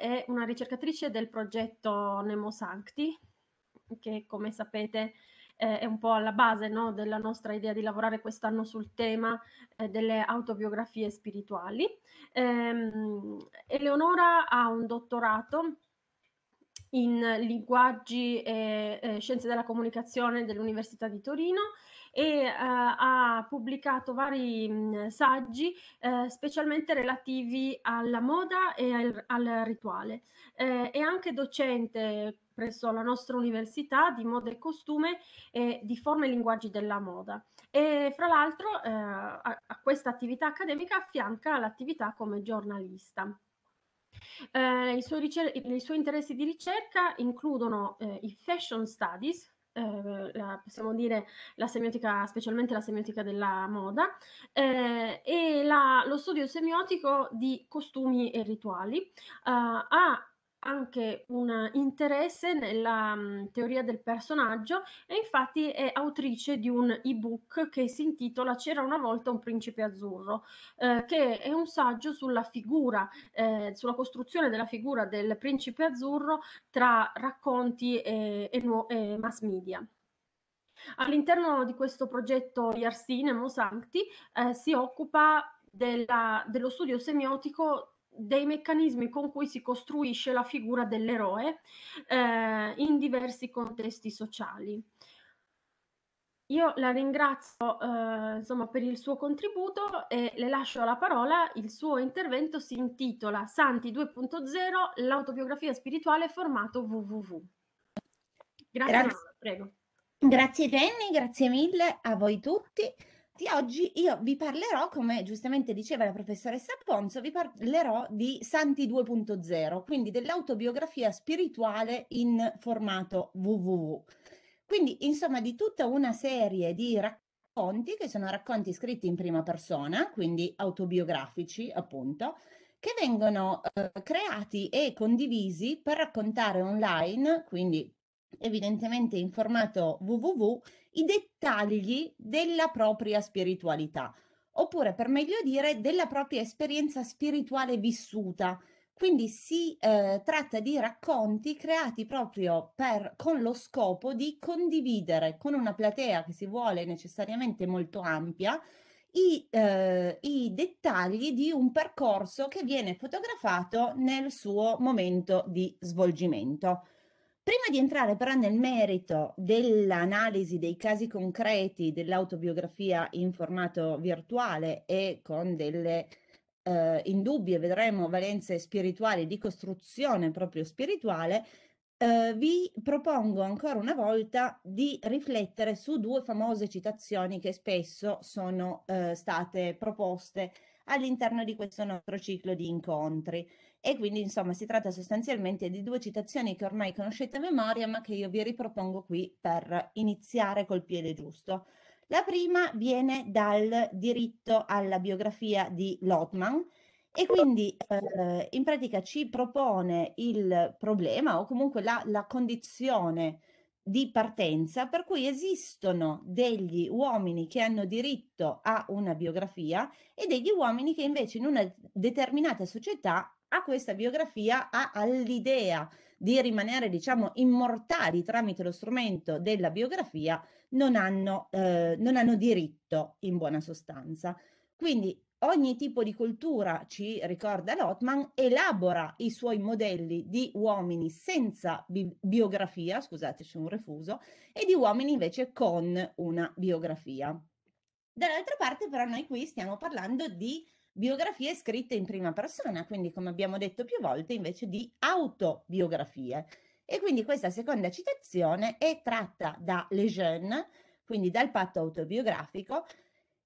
è una ricercatrice del progetto Nemo Sancti, che come sapete è un po' alla base no, della nostra idea di lavorare quest'anno sul tema eh, delle autobiografie spirituali. Ehm, Eleonora ha un dottorato in linguaggi e eh, scienze della comunicazione dell'Università di Torino e eh, ha pubblicato vari mh, mm, saggi eh, specialmente relativi alla moda e al, al rituale. Eh, è anche docente presso la nostra università di moda e costume e di forme e linguaggi della moda. E fra l'altro eh, a, a questa attività accademica affianca l'attività come giornalista. Eh, i, suoi i, suoi interessi di ricerca includono eh, i fashion studies, ehm, la possiamo dire la semiotica, specialmente la semiotica della moda, eh, e la, lo studio semiotico di costumi e rituali. Eh, ha anche un interesse nella mh, mhmm, teoria del personaggio e infatti è autrice di un ebook che si intitola C'era una volta un principe azzurro, eh, che è un saggio sulla figura, eh, sulla costruzione della figura del principe azzurro tra racconti e, e, nu- e mass media. All'interno di questo progetto IARSI Nemo Sancti eh, si occupa della, dello studio semiotico dei meccanismi con cui si costruisce la figura dell'eroe eh, in diversi contesti sociali. Io la ringrazio eh, insomma, per il suo contributo e le lascio la parola. Il suo intervento si intitola Santi 2.0, l'autobiografia spirituale formato www. Grazie, grazie. Mano, prego. Grazie Jenny, grazie mille a voi tutti effetti oggi io vi parlerò, come giustamente diceva la professoressa Ponzo, vi parlerò di Santi 2.0, quindi dell'autobiografia spirituale in formato www. Quindi insomma di tutta una serie di racconti, che sono racconti scritti in prima persona, quindi autobiografici appunto, che vengono eh, creati e condivisi per raccontare online, quindi evidentemente in formato www, i dettagli della propria spiritualità, oppure per meglio dire della propria esperienza spirituale vissuta. Quindi si eh, tratta di racconti creati proprio per, con lo scopo di condividere con una platea che si vuole necessariamente molto ampia i, eh, i dettagli di un percorso che viene fotografato nel suo momento di svolgimento. Prima di entrare però nel merito dell'analisi dei casi concreti dell'autobiografia in formato virtuale e con delle eh, indubbie, vedremo, valenze spirituali, di costruzione proprio spirituale, eh, vi propongo ancora una volta di riflettere su due famose citazioni che spesso sono eh, state proposte all'interno di questo nostro ciclo di incontri. E quindi, insomma, si tratta sostanzialmente di due citazioni che ormai conoscete a memoria, ma che io vi ripropongo qui per iniziare col piede giusto. La prima viene dal diritto alla biografia di Lotman e quindi eh, in pratica ci propone il problema o comunque la, la condizione di partenza per cui esistono degli uomini che hanno diritto a una biografia e degli uomini che invece in una determinata società a questa biografia, a, all'idea di rimanere, diciamo, immortali tramite lo strumento della biografia, non hanno, eh, non hanno diritto in buona sostanza. Quindi ogni tipo di cultura, ci ricorda Lotman, elabora i suoi modelli di uomini senza bi- biografia, c'è un refuso, e di uomini invece con una biografia. Dall'altra parte però noi qui stiamo parlando di biografie scritte in prima persona, quindi come abbiamo detto più volte invece di autobiografie. E quindi questa seconda citazione è tratta da Le Jeune, quindi dal patto autobiografico,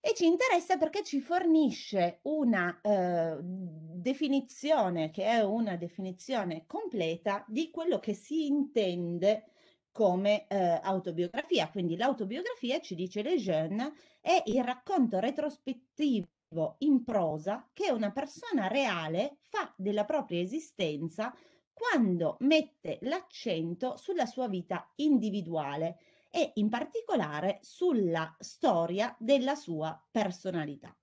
e ci interessa perché ci fornisce una eh, definizione, che è una definizione completa, di quello che si intende come eh, autobiografia. Quindi l'autobiografia, ci dice Le Jeune, è il racconto retrospettivo narrativo in prosa che una persona reale fa della propria esistenza quando mette l'accento sulla sua vita individuale e in particolare sulla storia della sua personalità.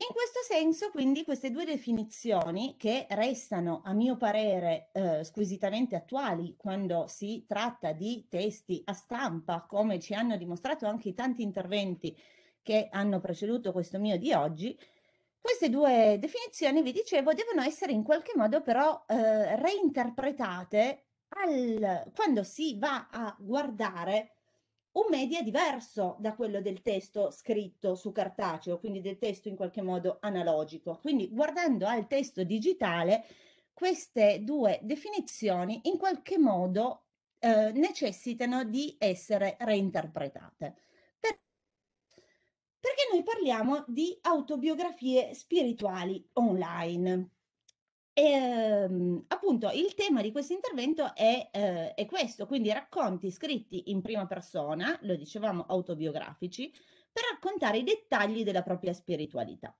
In questo senso, quindi, queste due definizioni che restano, a mio parere, eh, squisitamente attuali quando si tratta di testi a stampa, come ci hanno dimostrato anche i tanti interventi che hanno preceduto questo mio di oggi, queste due definizioni, vi dicevo, devono essere in qualche modo però eh, reinterpretate al, quando si va a guardare un media diverso da quello del testo scritto su cartaceo, quindi del testo in qualche modo analogico. Quindi guardando al testo digitale, queste due definizioni in qualche modo eh, necessitano di essere reinterpretate perché noi parliamo di autobiografie spirituali online. E, ehm, appunto il tema di questo intervento è, eh, è, questo, quindi racconti scritti in prima persona, lo dicevamo autobiografici, per raccontare i dettagli della propria spiritualità.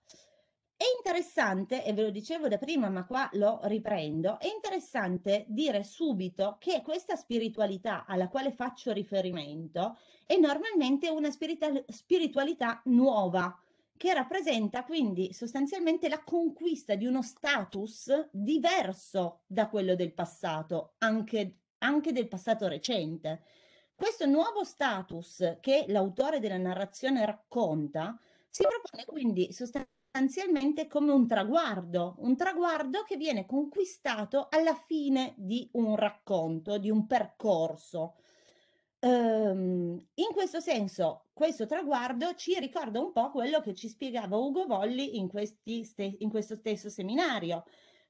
È interessante, e ve lo dicevo da prima, ma qua lo riprendo, è interessante dire subito che questa spiritualità alla quale faccio riferimento è normalmente una spiritualità nuova, che rappresenta quindi sostanzialmente la conquista di uno status diverso da quello del passato, anche, anche del passato recente. Questo nuovo status che l'autore della narrazione racconta si propone quindi sostanzialmente sostanzialmente come un traguardo, un traguardo che viene conquistato alla fine di un racconto, di un percorso. Ehm, in questo senso, questo traguardo ci ricorda un po' quello che ci spiegava Ugo Volli in, ste- in questo stesso seminario.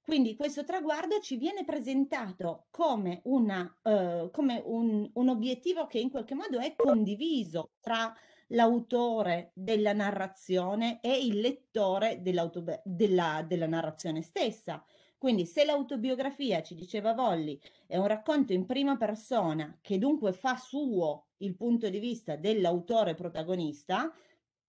Quindi questo traguardo ci viene presentato come, una, eh, come un, un obiettivo che in qualche modo è condiviso tra l'autore della narrazione e il lettore della, della narrazione stessa. Quindi se l'autobiografia, ci diceva Volli, è un racconto in prima persona che dunque fa suo il punto di vista dell'autore protagonista,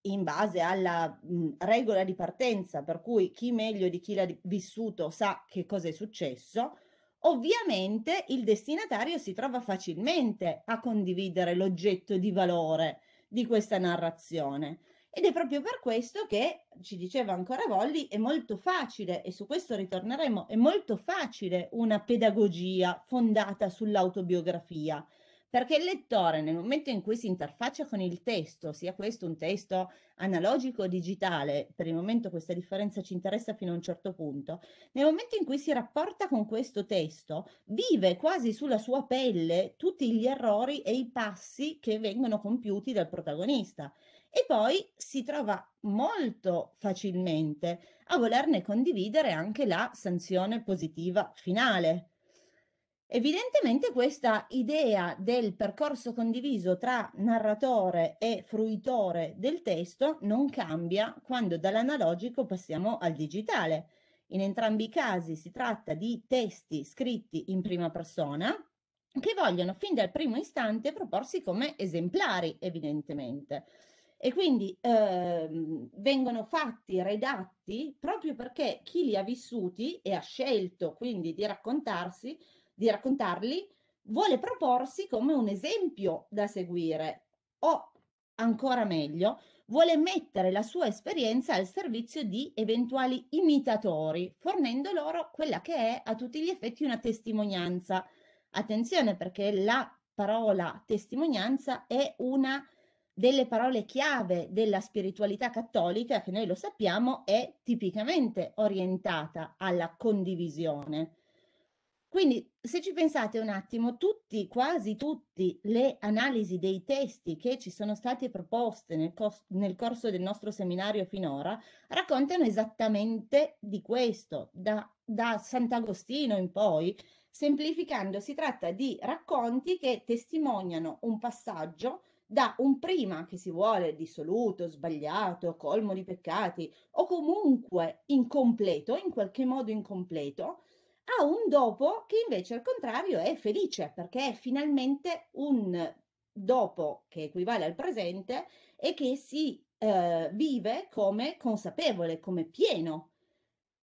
in base alla mh, regola di partenza, per cui chi meglio di chi l'ha vissuto sa che cosa è successo, ovviamente il destinatario si trova facilmente a condividere l'oggetto di valore di questa narrazione. Ed è proprio per questo che, ci diceva ancora Volli, è molto facile, e su questo ritorneremo, è molto facile una pedagogia fondata sull'autobiografia, perché il lettore nel momento in cui si interfaccia con il testo, sia questo un testo analogico o digitale, per il momento questa differenza ci interessa fino a un certo punto, nel momento in cui si rapporta con questo testo, vive quasi sulla sua pelle tutti gli errori e i passi che vengono compiuti dal protagonista e poi si trova molto facilmente a volerne condividere anche la sanzione positiva finale Evidentemente questa idea del percorso condiviso tra narratore e fruitore del testo non cambia quando dall'analogico passiamo al digitale. In entrambi i casi si tratta di testi scritti in prima persona che vogliono fin dal primo istante proporsi come esemplari, evidentemente. E quindi eh, vengono fatti, redatti, proprio perché chi li ha vissuti e ha scelto quindi di raccontarsi di raccontarli, vuole proporsi come un esempio da seguire o ancora meglio, vuole mettere la sua esperienza al servizio di eventuali imitatori, fornendo loro quella che è a tutti gli effetti una testimonianza. Attenzione perché la parola testimonianza è una delle parole chiave della spiritualità cattolica che noi lo sappiamo è tipicamente orientata alla condivisione. Quindi, se ci pensate un attimo, tutti, quasi tutte le analisi dei testi che ci sono state proposte nel, cos- nel, corso del nostro seminario finora raccontano esattamente di questo, da, da Sant'Agostino in poi. Semplificando, si tratta di racconti che testimoniano un passaggio da un prima che si vuole dissoluto, sbagliato, colmo di peccati o comunque incompleto, in qualche modo incompleto, ha un dopo che invece al contrario è felice perché è finalmente un dopo che equivale al presente e che si eh, vive come consapevole, come pieno.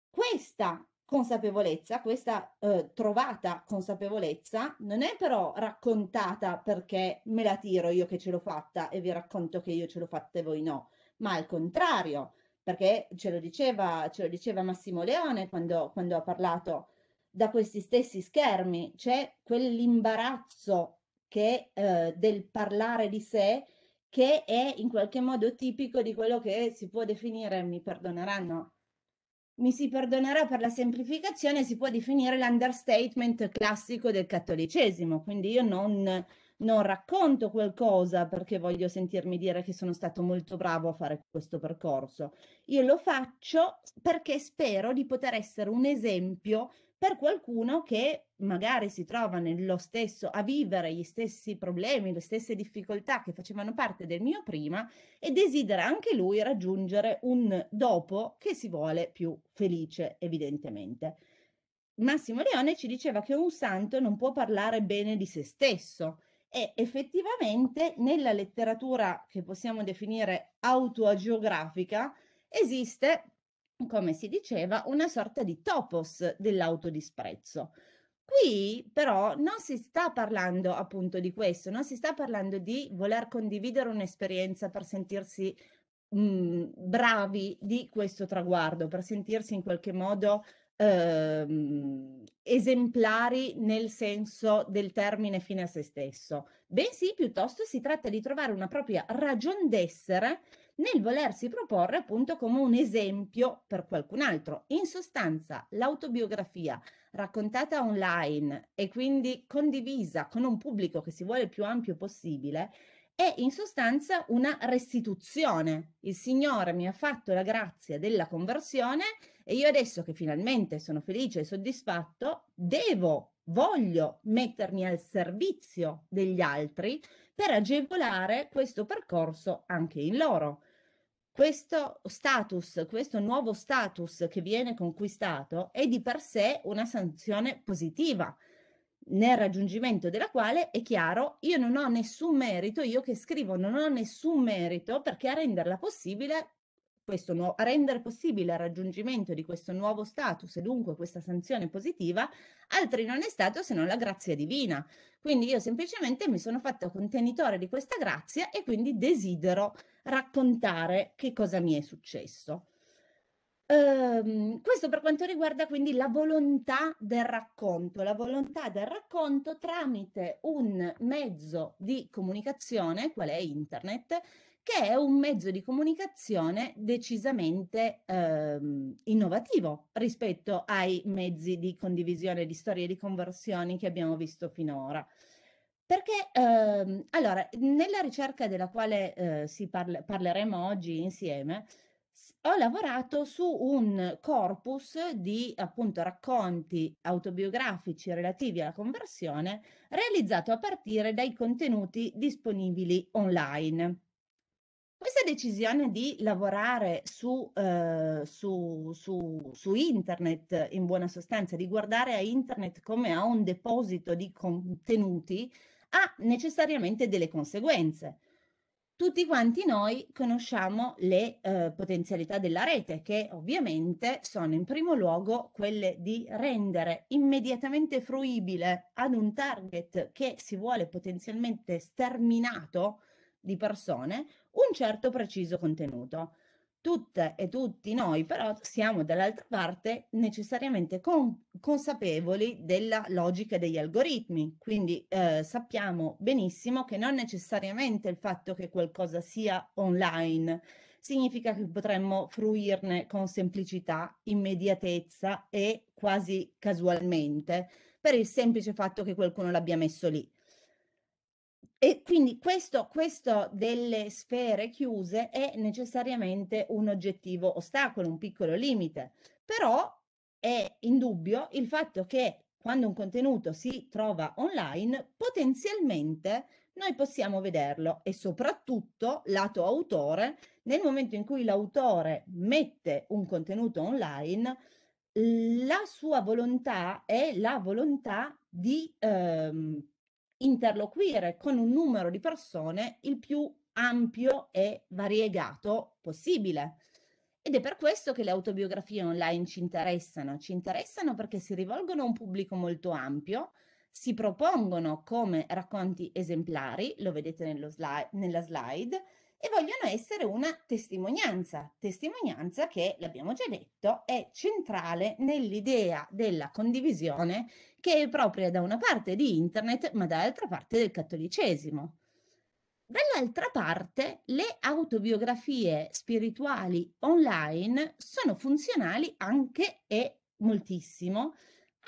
Questa consapevolezza, questa eh, trovata consapevolezza non è però raccontata perché me la tiro io che ce l'ho fatta e vi racconto che io ce l'ho fatta e voi no, ma al contrario, perché ce lo diceva, ce lo diceva Massimo Leone quando, quando ha parlato da questi stessi schermi, c'è quell'imbarazzo che, eh, del parlare di sé che è in qualche modo tipico di quello che si può definire, mi perdoneranno, mi si perdonerà per la semplificazione, si può definire l'understatement classico del cattolicesimo, quindi io non, non racconto qualcosa perché voglio sentirmi dire che sono stato molto bravo a fare questo percorso, io lo faccio perché spero di poter essere un esempio per qualcuno che magari si trova nello stesso, a vivere gli stessi problemi, le stesse difficoltà che facevano parte del mio prima e desidera anche lui raggiungere un dopo che si vuole più felice, evidentemente. Massimo Leone ci diceva che un santo non può parlare bene di se stesso e effettivamente nella letteratura che possiamo definire autoagiografica esiste come si diceva, una sorta di topos dell'autodisprezzo. Qui però non si sta parlando appunto di questo, non si sta parlando di voler condividere un'esperienza per sentirsi mh, mm, bravi di questo traguardo, per sentirsi in qualche modo ehm, esemplari nel senso del termine fine a se stesso, bensì piuttosto si tratta di trovare una propria ragion d'essere nel volersi proporre appunto come un esempio per qualcun altro. In sostanza, l'autobiografia raccontata online e quindi condivisa con un pubblico che si vuole il più ampio possibile è in sostanza una restituzione. Il Signore mi ha fatto la grazia della conversione e io adesso che finalmente sono felice e soddisfatto, devo, voglio mettermi al servizio degli altri per agevolare questo percorso anche in loro. Questo status, questo nuovo status che viene conquistato è di per sé una sanzione positiva, nel raggiungimento della quale è chiaro io non ho nessun merito, io che scrivo non ho nessun merito perché a renderla possibile questo nuovo, rendere possibile il raggiungimento di questo nuovo status e dunque questa sanzione positiva, altri non è stato se non la grazia divina. Quindi io semplicemente mi sono fatta contenitore di questa grazia e quindi desidero raccontare che cosa mi è successo. Ehm, questo per quanto riguarda quindi la volontà del racconto, la volontà del racconto tramite un mezzo di comunicazione, qual è internet, che è un mezzo di comunicazione decisamente ehm, innovativo rispetto ai mezzi di condivisione di storie di conversioni che abbiamo visto finora. Perché ehm, allora, nella ricerca della quale eh, parla- parleremo oggi insieme, ho lavorato su un corpus di appunto racconti autobiografici relativi alla conversione realizzato a partire dai contenuti disponibili online. Questa decisione di lavorare su, eh, su, su, su, internet in buona sostanza, di guardare a internet come a un deposito di contenuti, ha necessariamente delle conseguenze. Tutti quanti noi conosciamo le eh, potenzialità della rete, che ovviamente sono in primo luogo quelle di rendere immediatamente fruibile ad un target che si vuole potenzialmente sterminato di persone un certo preciso contenuto. Tutte e tutti noi però siamo dall'altra parte necessariamente con, consapevoli della logica degli algoritmi, quindi eh, sappiamo benissimo che non necessariamente il fatto che qualcosa sia online significa che potremmo fruirne con semplicità, immediatezza e quasi casualmente per il semplice fatto che qualcuno l'abbia messo lì. E quindi questo, questo, delle sfere chiuse è necessariamente un oggettivo ostacolo, un piccolo limite, però è indubbio il fatto che quando un contenuto si trova online, potenzialmente noi possiamo vederlo e soprattutto lato autore, nel momento in cui l'autore mette un contenuto online, la sua volontà è la volontà di ehm, interloquire con un numero di persone il più ampio e variegato possibile. Ed è per questo che le autobiografie online ci interessano. Ci interessano perché si rivolgono a un pubblico molto ampio, si propongono come racconti esemplari, lo vedete slide, nella slide, e vogliono essere una testimonianza, testimonianza che, l'abbiamo già detto, è centrale nell'idea della condivisione che è propria da una parte di internet, ma dall'altra parte del cattolicesimo. Dall'altra parte, le autobiografie spirituali online sono funzionali anche e moltissimo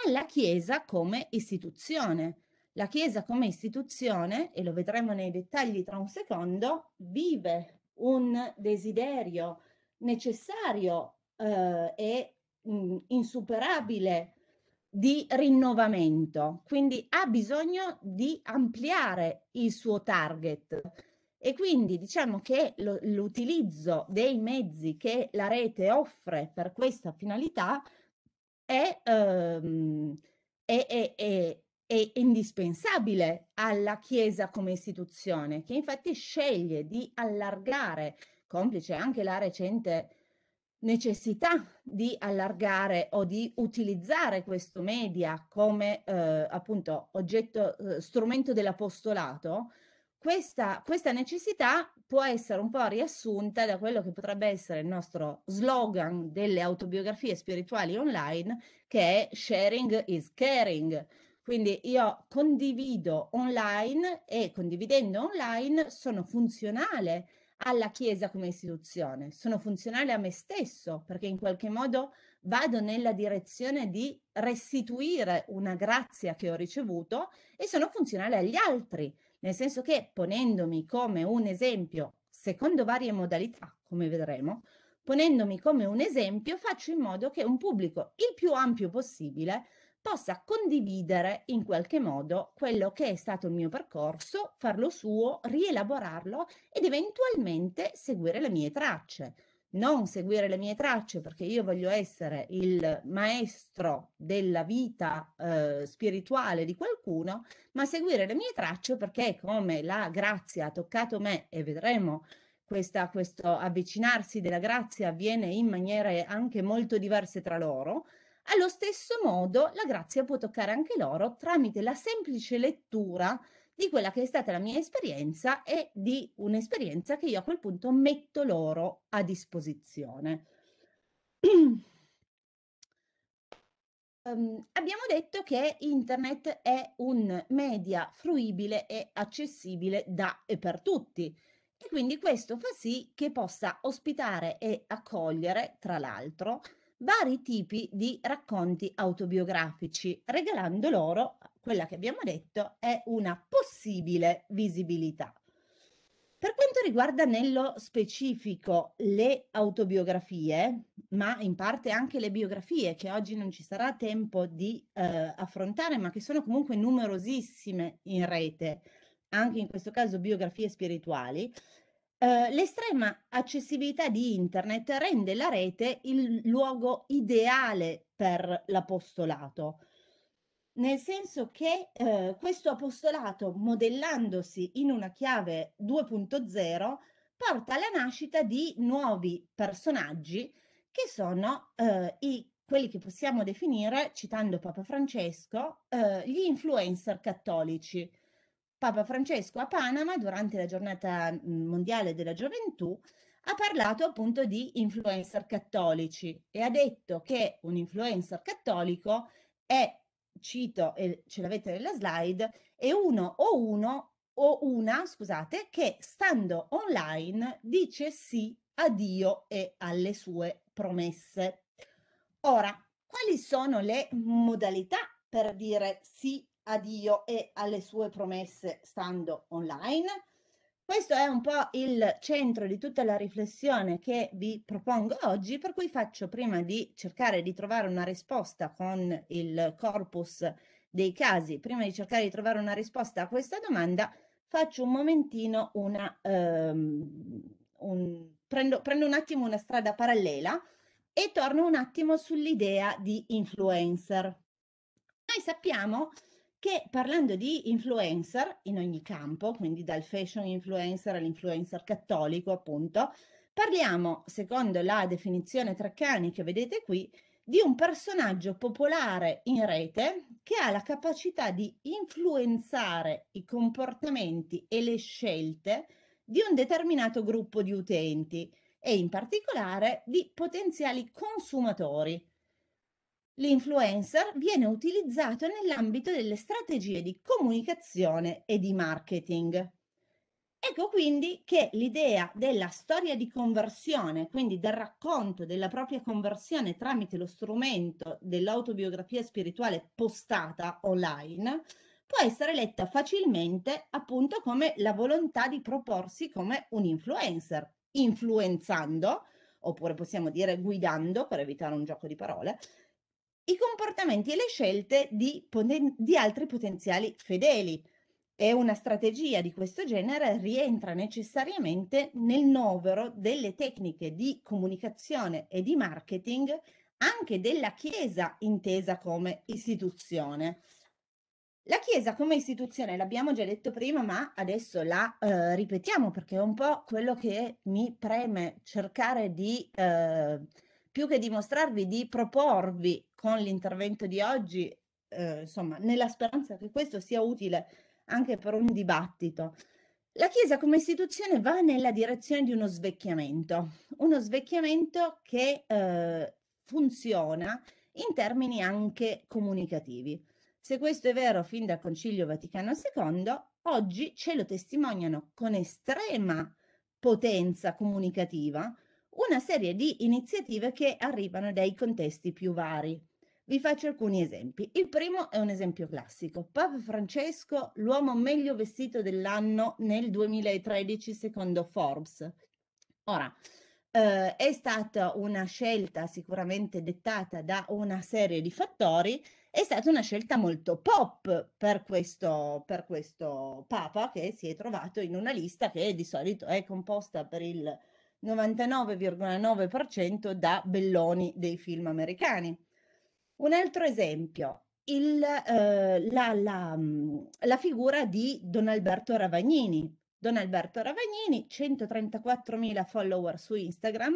alla Chiesa come istituzione. La Chiesa come istituzione, e lo vedremo nei dettagli tra un secondo, vive un desiderio necessario eh, e mh, insuperabile di rinnovamento, quindi ha bisogno di ampliare il suo target. E quindi diciamo che lo, l'utilizzo dei mezzi che la rete offre per questa finalità è, ehm, è, è, è, indispensabile alla Chiesa come istituzione, che infatti sceglie di allargare, complice anche la recente necessità di allargare o di utilizzare questo media come eh, appunto oggetto, eh, strumento dell'apostolato, questa, questa necessità può essere un po' riassunta da quello che potrebbe essere il nostro slogan delle autobiografie spirituali online, che è sharing is caring. Quindi io condivido online e condividendo online sono funzionale alla Chiesa come istituzione, sono funzionale a me stesso perché in qualche modo vado nella direzione di restituire una grazia che ho ricevuto e sono funzionale agli altri, nel senso che ponendomi come un esempio, secondo varie modalità, come vedremo, ponendomi come un esempio faccio in modo che un pubblico il più ampio possibile possa condividere in qualche modo quello che è stato il mio percorso, farlo suo, rielaborarlo ed eventualmente seguire le mie tracce. Non seguire le mie tracce perché io voglio essere il maestro della vita eh, spirituale di qualcuno, ma seguire le mie tracce perché come la grazia ha toccato me e vedremo questa, questo avvicinarsi della grazia avviene in maniere anche molto diverse tra loro, allo stesso modo, la grazia può toccare anche loro tramite la semplice lettura di quella che è stata la mia esperienza e di un'esperienza che io a quel punto metto loro a disposizione. Um, abbiamo detto che internet è un media fruibile e accessibile da e per tutti e quindi questo fa sì che possa ospitare e accogliere, tra l'altro, vari tipi di racconti autobiografici, regalando loro, quella che abbiamo detto, è una possibile visibilità. Per quanto riguarda nello specifico le autobiografie, ma in parte anche le biografie, che oggi non ci sarà tempo di eh, affrontare, ma che sono comunque numerosissime in rete, anche in questo caso biografie spirituali, Uhm, l'estrema accessibilità di internet rende la rete il luogo ideale per l'apostolato. Nel senso che, ehm, questo apostolato, modellandosi in una chiave 2.0, porta alla nascita di nuovi personaggi che sono, ehm, i quelli che possiamo definire, citando Papa Francesco, ehm, gli influencer cattolici. Papa Francesco a Panama durante la giornata mm, mondiale della gioventù ha parlato appunto di influencer cattolici e ha detto che un influencer cattolico è, cito, e ce l'avete nella slide, è uno o uno o una, scusate, che stando online dice sì a Dio e alle sue promesse. Ora, quali sono le modalità per dire sì a Dio e alle sue promesse stando online. Questo è un po' il centro di tutta la riflessione che vi propongo oggi, per cui faccio prima di cercare di trovare una risposta con il corpus dei casi, prima di cercare di trovare una risposta a questa domanda, faccio un momentino una... Um, un, prendo, prendo un attimo una strada parallela e torno un attimo sull'idea di influencer. Noi sappiamo che parlando di influencer in ogni campo, quindi dal fashion influencer all'influencer cattolico, appunto, parliamo, secondo la definizione Treccani che vedete qui, di un personaggio popolare in rete che ha la capacità di influenzare i comportamenti e le scelte di un determinato gruppo di utenti e in particolare di potenziali consumatori L'influencer viene utilizzato nell'ambito delle strategie di comunicazione e di marketing. Ecco quindi che l'idea della storia di conversione, quindi del racconto della propria conversione tramite lo strumento dell'autobiografia spirituale postata online, può essere letta facilmente appunto come la volontà di proporsi come un influencer, influenzando, oppure possiamo dire guidando per evitare un gioco di parole, i comportamenti e le scelte di, poten- di altri potenziali fedeli. E una strategia di questo genere rientra necessariamente nel novero delle tecniche di comunicazione e di marketing anche della Chiesa intesa come istituzione. La Chiesa come istituzione, l'abbiamo già detto prima, ma adesso la eh, ripetiamo perché è un po' quello che mi preme cercare di eh, più che dimostrarvi, di proporvi con l'intervento di oggi, eh, insomma, nella speranza che questo sia utile anche per un dibattito. La Chiesa come istituzione va nella direzione di uno svecchiamento, uno svecchiamento che eh, funziona in termini anche comunicativi. Se questo è vero fin dal Concilio Vaticano II, oggi ce lo testimoniano con estrema potenza comunicativa una serie di iniziative che arrivano dai contesti più vari. Vi faccio alcuni esempi. Il primo è un esempio classico. Papa Francesco, l'uomo meglio vestito dell'anno nel 2013 secondo Forbes. Ora, eh, è stata una scelta sicuramente dettata da una serie di fattori, è stata una scelta molto pop per questo, per questo Papa che si è trovato in una lista che di solito è composta per il 99,9% da belloni dei film americani. Un altro esempio, il, eh, la, la, mm, la, figura di Don Alberto Ravagnini. Don Alberto Ravagnini, 134.000 follower su Instagram,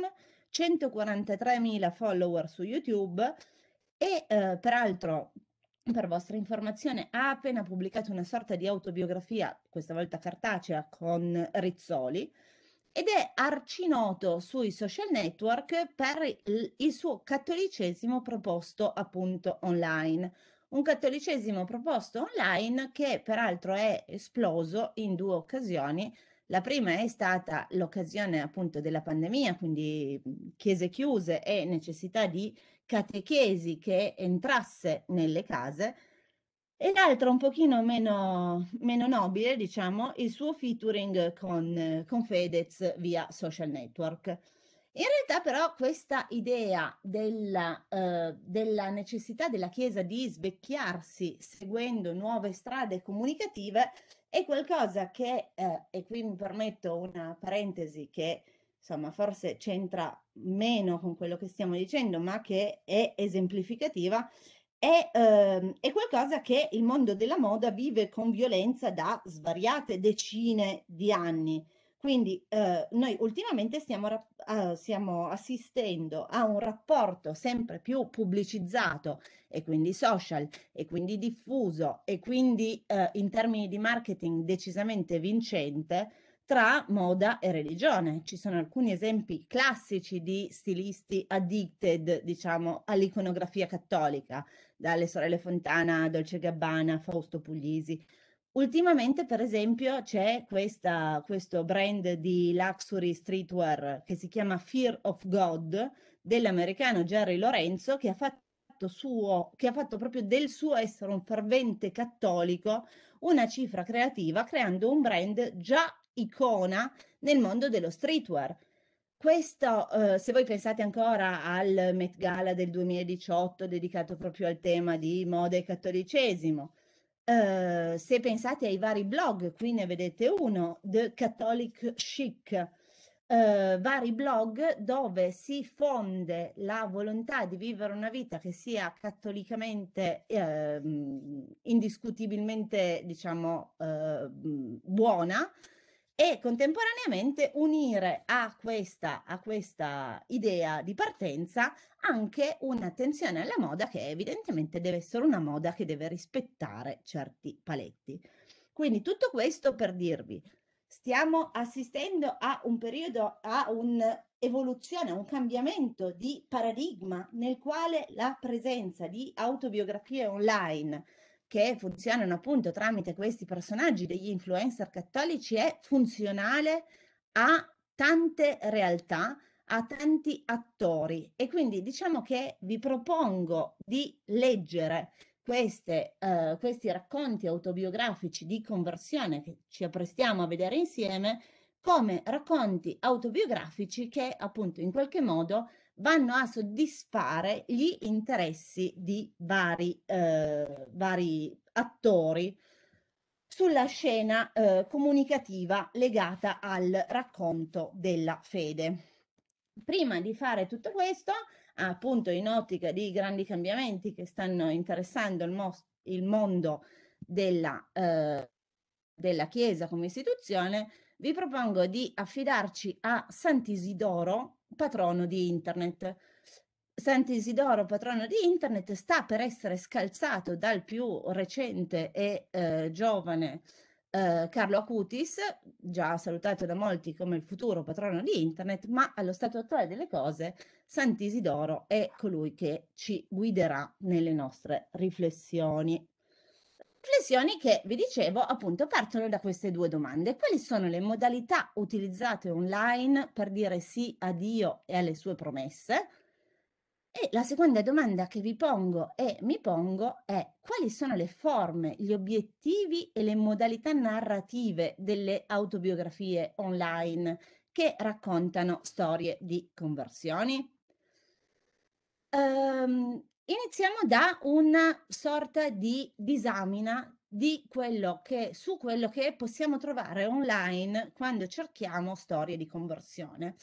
143.000 follower su YouTube e eh, peraltro, per vostra informazione, ha appena pubblicato una sorta di autobiografia, questa volta cartacea, con Rizzoli, ed è arcinoto sui social network per il suo cattolicesimo proposto appunto online. Un cattolicesimo proposto online che peraltro è esploso in due occasioni. La prima è stata l'occasione appunto della pandemia, quindi chiese chiuse e necessità di catechesi che entrasse nelle case e l'altra un pochino meno, meno, nobile, diciamo, il suo featuring con, con, Fedez via social network. In realtà però questa idea della, eh, della, necessità della Chiesa di svecchiarsi seguendo nuove strade comunicative è qualcosa che, eh, e qui mi permetto una parentesi che insomma forse c'entra meno con quello che stiamo dicendo, ma che è esemplificativa, è, ehm, è, qualcosa che il mondo della moda vive con violenza da svariate decine di anni. Quindi eh, noi ultimamente stiamo, eh, stiamo, assistendo a un rapporto sempre più pubblicizzato e quindi social e quindi diffuso e quindi eh, in termini di marketing decisamente vincente tra moda e religione. Ci sono alcuni esempi classici di stilisti addicted, diciamo, all'iconografia cattolica, dalle sorelle Fontana, Dolce Gabbana, Fausto Puglisi. Ultimamente, per esempio, c'è questa, questo brand di luxury streetwear che si chiama Fear of God dell'americano Jerry Lorenzo che ha fatto suo, che ha fatto proprio del suo essere un fervente cattolico una cifra creativa creando un brand già icona nel mondo dello streetwear. Questo, eh, se voi pensate ancora al Met Gala del 2018 dedicato proprio al tema di moda e cattolicesimo, eh, se pensate ai vari blog, qui ne vedete uno, The Catholic Chic, eh, vari blog dove si fonde la volontà di vivere una vita che sia cattolicamente, ehm, indiscutibilmente, diciamo, eh, buona, e contemporaneamente unire a questa, a questa idea di partenza anche un'attenzione alla moda che evidentemente deve essere una moda che deve rispettare certi paletti. Quindi tutto questo per dirvi, stiamo assistendo a un periodo, a un'evoluzione, a un cambiamento di paradigma nel quale la presenza di autobiografie online che funzionano appunto tramite questi personaggi degli influencer cattolici è funzionale a tante realtà, a tanti attori e quindi diciamo che vi propongo di leggere queste, uh, questi racconti autobiografici di conversione che ci apprestiamo a vedere insieme come racconti autobiografici che appunto in qualche modo vanno a soddisfare gli interessi di vari, eh, vari attori sulla scena eh, comunicativa legata al racconto della fede. Prima di fare tutto questo, appunto in ottica di grandi cambiamenti che stanno interessando il, most- il mondo della, eh, della Chiesa come istituzione, vi propongo di affidarci a Sant'Isidoro, patrono di Internet. Sant'Isidoro, patrono di Internet, sta per essere scalzato dal più recente e eh, giovane eh, Carlo Acutis, già salutato da molti come il futuro patrono di Internet, ma allo stato attuale delle cose Sant'Isidoro è colui che ci guiderà nelle nostre riflessioni. Flessioni che, vi dicevo, appunto partono da queste due domande. Quali sono le modalità utilizzate online per dire sì a Dio e alle sue promesse? E la seconda domanda che vi pongo e mi pongo è quali sono le forme, gli obiettivi e le modalità narrative delle autobiografie online che raccontano storie di conversioni? Um, Iniziamo da una sorta di disamina di quello che, su quello che possiamo trovare online quando cerchiamo storie di conversione.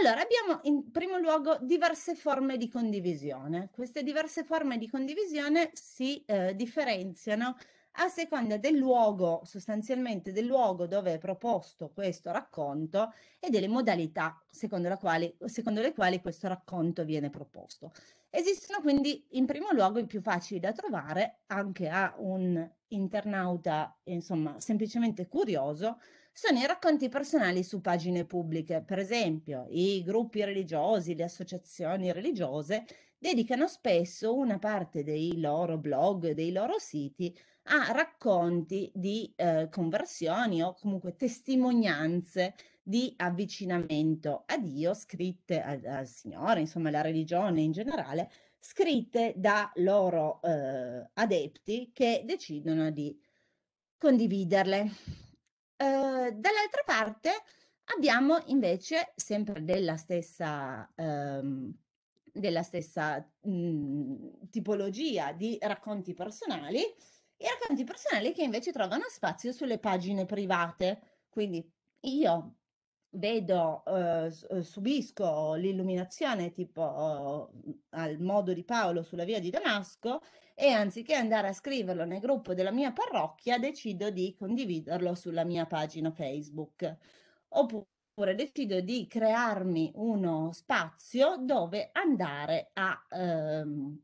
Allora, abbiamo in primo luogo diverse forme di condivisione. Queste diverse forme di condivisione si eh, differenziano a seconda del luogo, sostanzialmente del luogo dove è proposto questo racconto e delle modalità secondo, quali, secondo le quali questo racconto viene proposto. Esistono quindi in primo luogo i più facili da trovare anche a un internauta, insomma, semplicemente curioso, sono i racconti personali su pagine pubbliche. Per esempio, i gruppi religiosi, le associazioni religiose dedicano spesso una parte dei loro blog, dei loro siti a racconti di eh, conversioni o comunque testimonianze di avvicinamento a Dio, scritte al, al Signore, insomma alla religione in generale, scritte da loro eh, adepti che decidono di condividerle. Eh, dall'altra parte abbiamo invece sempre della stessa, ehm, della stessa mh, mm, tipologia di racconti personali, i racconti personali che invece trovano spazio sulle pagine private. Quindi io vedo, eh, eh, subisco l'illuminazione tipo eh, al modo di Paolo sulla via di Damasco e anziché andare a scriverlo nel gruppo della mia parrocchia decido di condividerlo sulla mia pagina Facebook oppure decido di crearmi uno spazio dove andare a, ehm,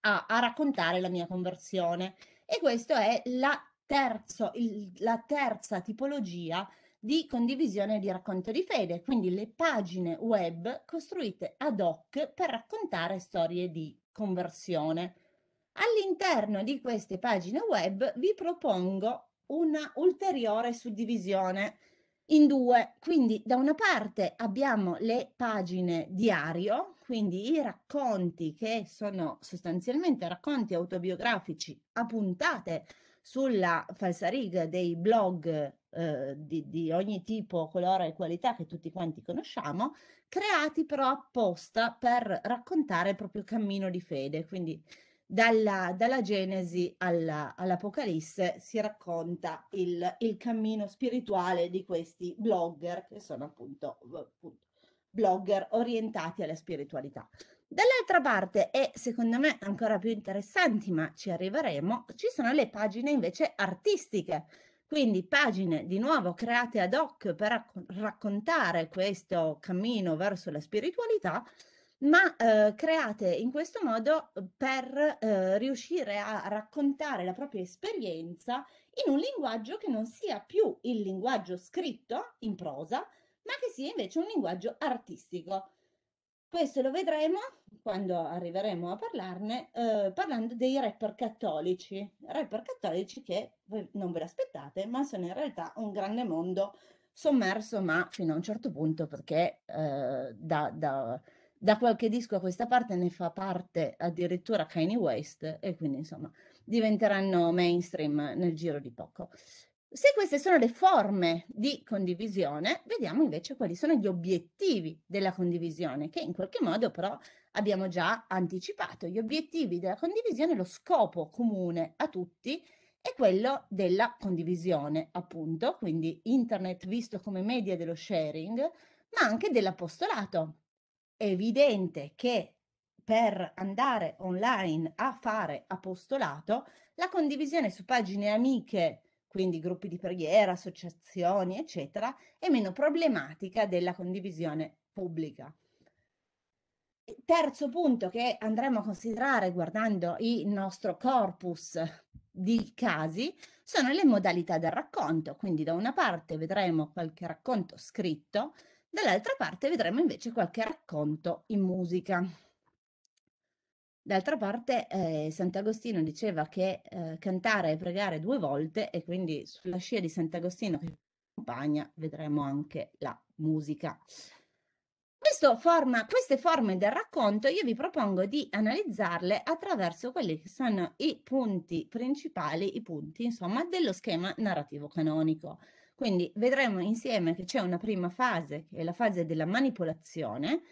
a, a raccontare la mia conversione e questo è la, terzo, il, la terza tipologia di condivisione di racconto di fede, quindi le pagine web costruite ad hoc per raccontare storie di conversione. All'interno di queste pagine web vi propongo una ulteriore suddivisione in due. Quindi da una parte abbiamo le pagine diario, quindi i racconti che sono sostanzialmente racconti autobiografici a puntate sulla falsariga dei blog eh, di, di, ogni tipo, colore e qualità che tutti quanti conosciamo, creati però apposta per raccontare il proprio cammino di fede. Quindi dalla, dalla Genesi alla, all'Apocalisse si racconta il, il, cammino spirituale di questi blogger, che sono appunto, appunto blogger orientati alla spiritualità. Dall'altra parte, e secondo me ancora più interessanti, ma ci arriveremo, ci sono le pagine invece artistiche, quindi pagine di nuovo create ad hoc per racco- raccontare questo cammino verso la spiritualità, ma eh, create in questo modo eh, per eh, riuscire a raccontare la propria esperienza in un linguaggio che non sia più il linguaggio scritto in prosa, ma che sia invece un linguaggio artistico. Questo lo vedremo quando arriveremo a parlarne, eh, parlando dei rapper cattolici. Rapper cattolici che voi non ve l'aspettate, ma sono in realtà un grande mondo sommerso, ma fino a un certo punto, perché eh, da, da, da, qualche disco a questa parte ne fa parte addirittura Kanye West, e quindi insomma diventeranno mainstream nel giro di poco. Se queste sono le forme di condivisione, vediamo invece quali sono gli obiettivi della condivisione, che in qualche modo però abbiamo già anticipato. Gli obiettivi della condivisione, lo scopo comune a tutti è quello della condivisione, appunto, quindi internet visto come media dello sharing, ma anche dell'apostolato. È evidente che per andare online a fare apostolato, la condivisione su pagine amiche quindi gruppi di preghiera, associazioni, eccetera, e meno problematica della condivisione pubblica. terzo punto che andremo a considerare guardando il nostro corpus di casi sono le modalità del racconto, quindi da una parte vedremo qualche racconto scritto, dall'altra parte vedremo invece qualche racconto in musica. D'altra parte eh, Sant'Agostino diceva che eh, cantare e pregare due volte e quindi sulla scia di Sant'Agostino che accompagna vedremo anche la musica. Forma, queste forme del racconto io vi propongo di analizzarle attraverso quelli che sono i punti principali, i punti insomma dello schema narrativo canonico. Quindi vedremo insieme che c'è una prima fase, che è la fase della manipolazione,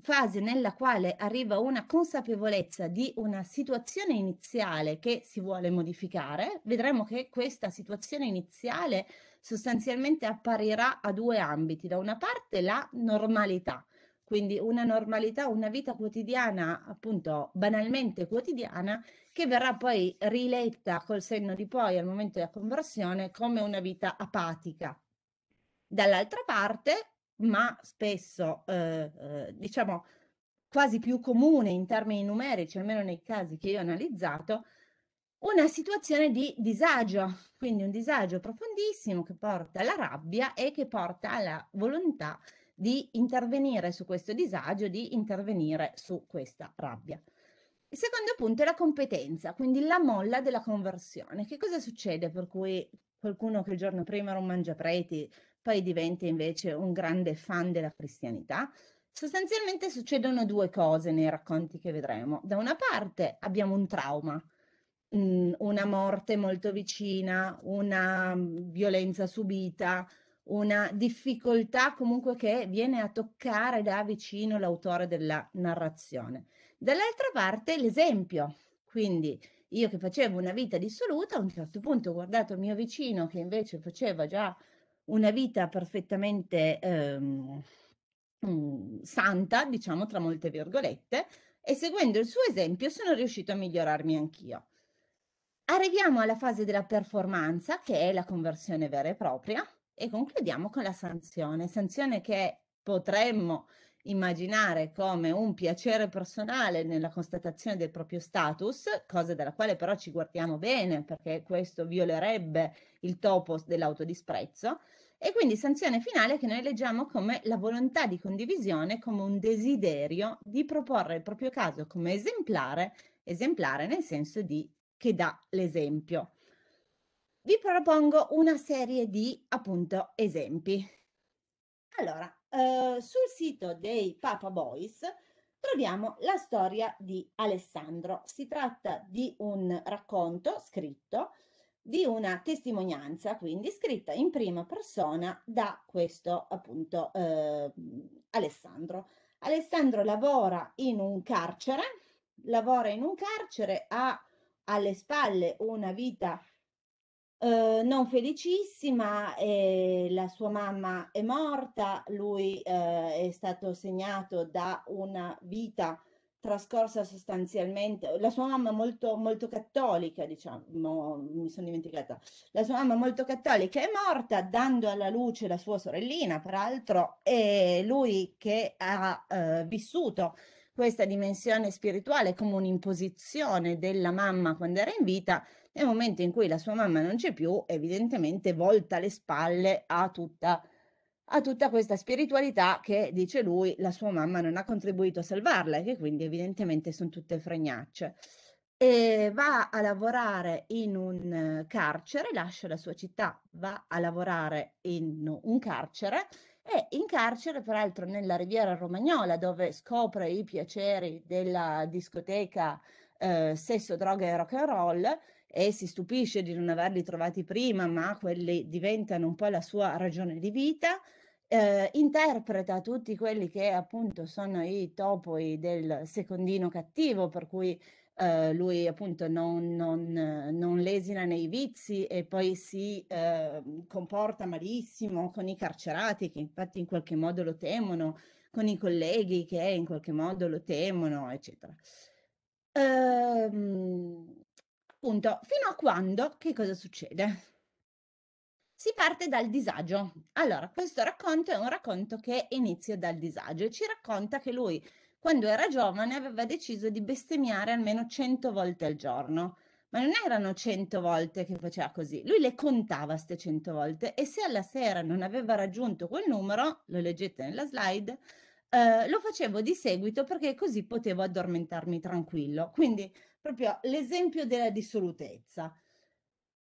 fase nella quale arriva una consapevolezza di una situazione iniziale che si vuole modificare, vedremo che questa situazione iniziale sostanzialmente apparirà a due ambiti. Da una parte la normalità, quindi una normalità, una vita quotidiana, appunto banalmente quotidiana, che verrà poi riletta col senno di poi al momento della conversione come una vita apatica. Dall'altra parte ma spesso eh, eh, diciamo quasi più comune in termini numerici, almeno nei casi che io ho analizzato, una situazione di disagio, quindi un disagio profondissimo che porta alla rabbia e che porta alla volontà di intervenire su questo disagio, di intervenire su questa rabbia. Il secondo punto è la competenza, quindi la molla della conversione. Che cosa succede per cui qualcuno che il giorno prima era un mangiapreti, poi diventa invece un grande fan della cristianità. Sostanzialmente succedono due cose nei racconti che vedremo. Da una parte abbiamo un trauma, mm, una morte molto vicina, una mm, violenza subita, una difficoltà comunque che viene a toccare da vicino l'autore della narrazione. Dall'altra parte l'esempio, quindi io che facevo una vita dissoluta, a un certo punto ho guardato il mio vicino che invece faceva già una vita perfettamente ehm, mm, santa, diciamo tra molte virgolette, e seguendo il suo esempio sono riuscito a migliorarmi anch'io. Arriviamo alla fase della performance, che è la conversione vera e propria, e concludiamo con la sanzione, sanzione che potremmo immaginare come un piacere personale nella constatazione del proprio status, cosa dalla quale però ci guardiamo bene perché questo violerebbe il topos dell'autodisprezzo, e quindi sanzione finale che noi leggiamo come la volontà di condivisione, come un desiderio di proporre il proprio caso come esemplare, esemplare nel senso di che dà l'esempio. Vi propongo una serie di appunto esempi. Allora, eh, sul sito dei Papa Boys troviamo la storia di Alessandro. Si tratta di un racconto scritto, di una testimonianza quindi scritta in prima persona da questo appunto eh, Alessandro. Alessandro lavora in un carcere, lavora in un carcere, ha alle spalle una vita Uhm, non felicissima, eh, la sua mamma è morta, lui eh, è stato segnato da una vita trascorsa sostanzialmente, la sua mamma molto, molto cattolica, diciamo, mi sono dimenticata, la sua mamma molto cattolica è morta dando alla luce la sua sorellina, peraltro, e lui che ha eh, vissuto questa dimensione spirituale come un'imposizione della mamma quando era in vita, nel momento in cui la sua mamma non c'è più, evidentemente volta le spalle a tutta, a tutta questa spiritualità che, dice lui, la sua mamma non ha contribuito a salvarla e che quindi evidentemente sono tutte fregnacce. E va a lavorare in un carcere, lascia la sua città, va a lavorare in un carcere e in carcere, peraltro, nella riviera romagnola, dove scopre i piaceri della discoteca eh, sesso, droga e rock and roll e si stupisce di non averli trovati prima, ma quelli diventano un po' la sua ragione di vita. Eh, interpreta tutti quelli che appunto sono i topoi del secondino cattivo, per cui eh, lui appunto non, non, non, lesina nei vizi e poi si eh, comporta malissimo con i carcerati che infatti in qualche modo lo temono, con i colleghi che in qualche modo lo temono, eccetera. Ehm, appunto, fino a quando, che cosa succede? Si parte dal disagio. Allora, questo racconto è un racconto che inizia dal disagio e ci racconta che lui, quando era giovane, aveva deciso di bestemmiare almeno 100 volte al giorno. Ma non erano 100 volte che faceva così, lui le contava queste 100 volte e se alla sera non aveva raggiunto quel numero, lo leggete nella slide, eh, lo facevo di seguito perché così potevo addormentarmi tranquillo. Quindi proprio l'esempio della dissolutezza.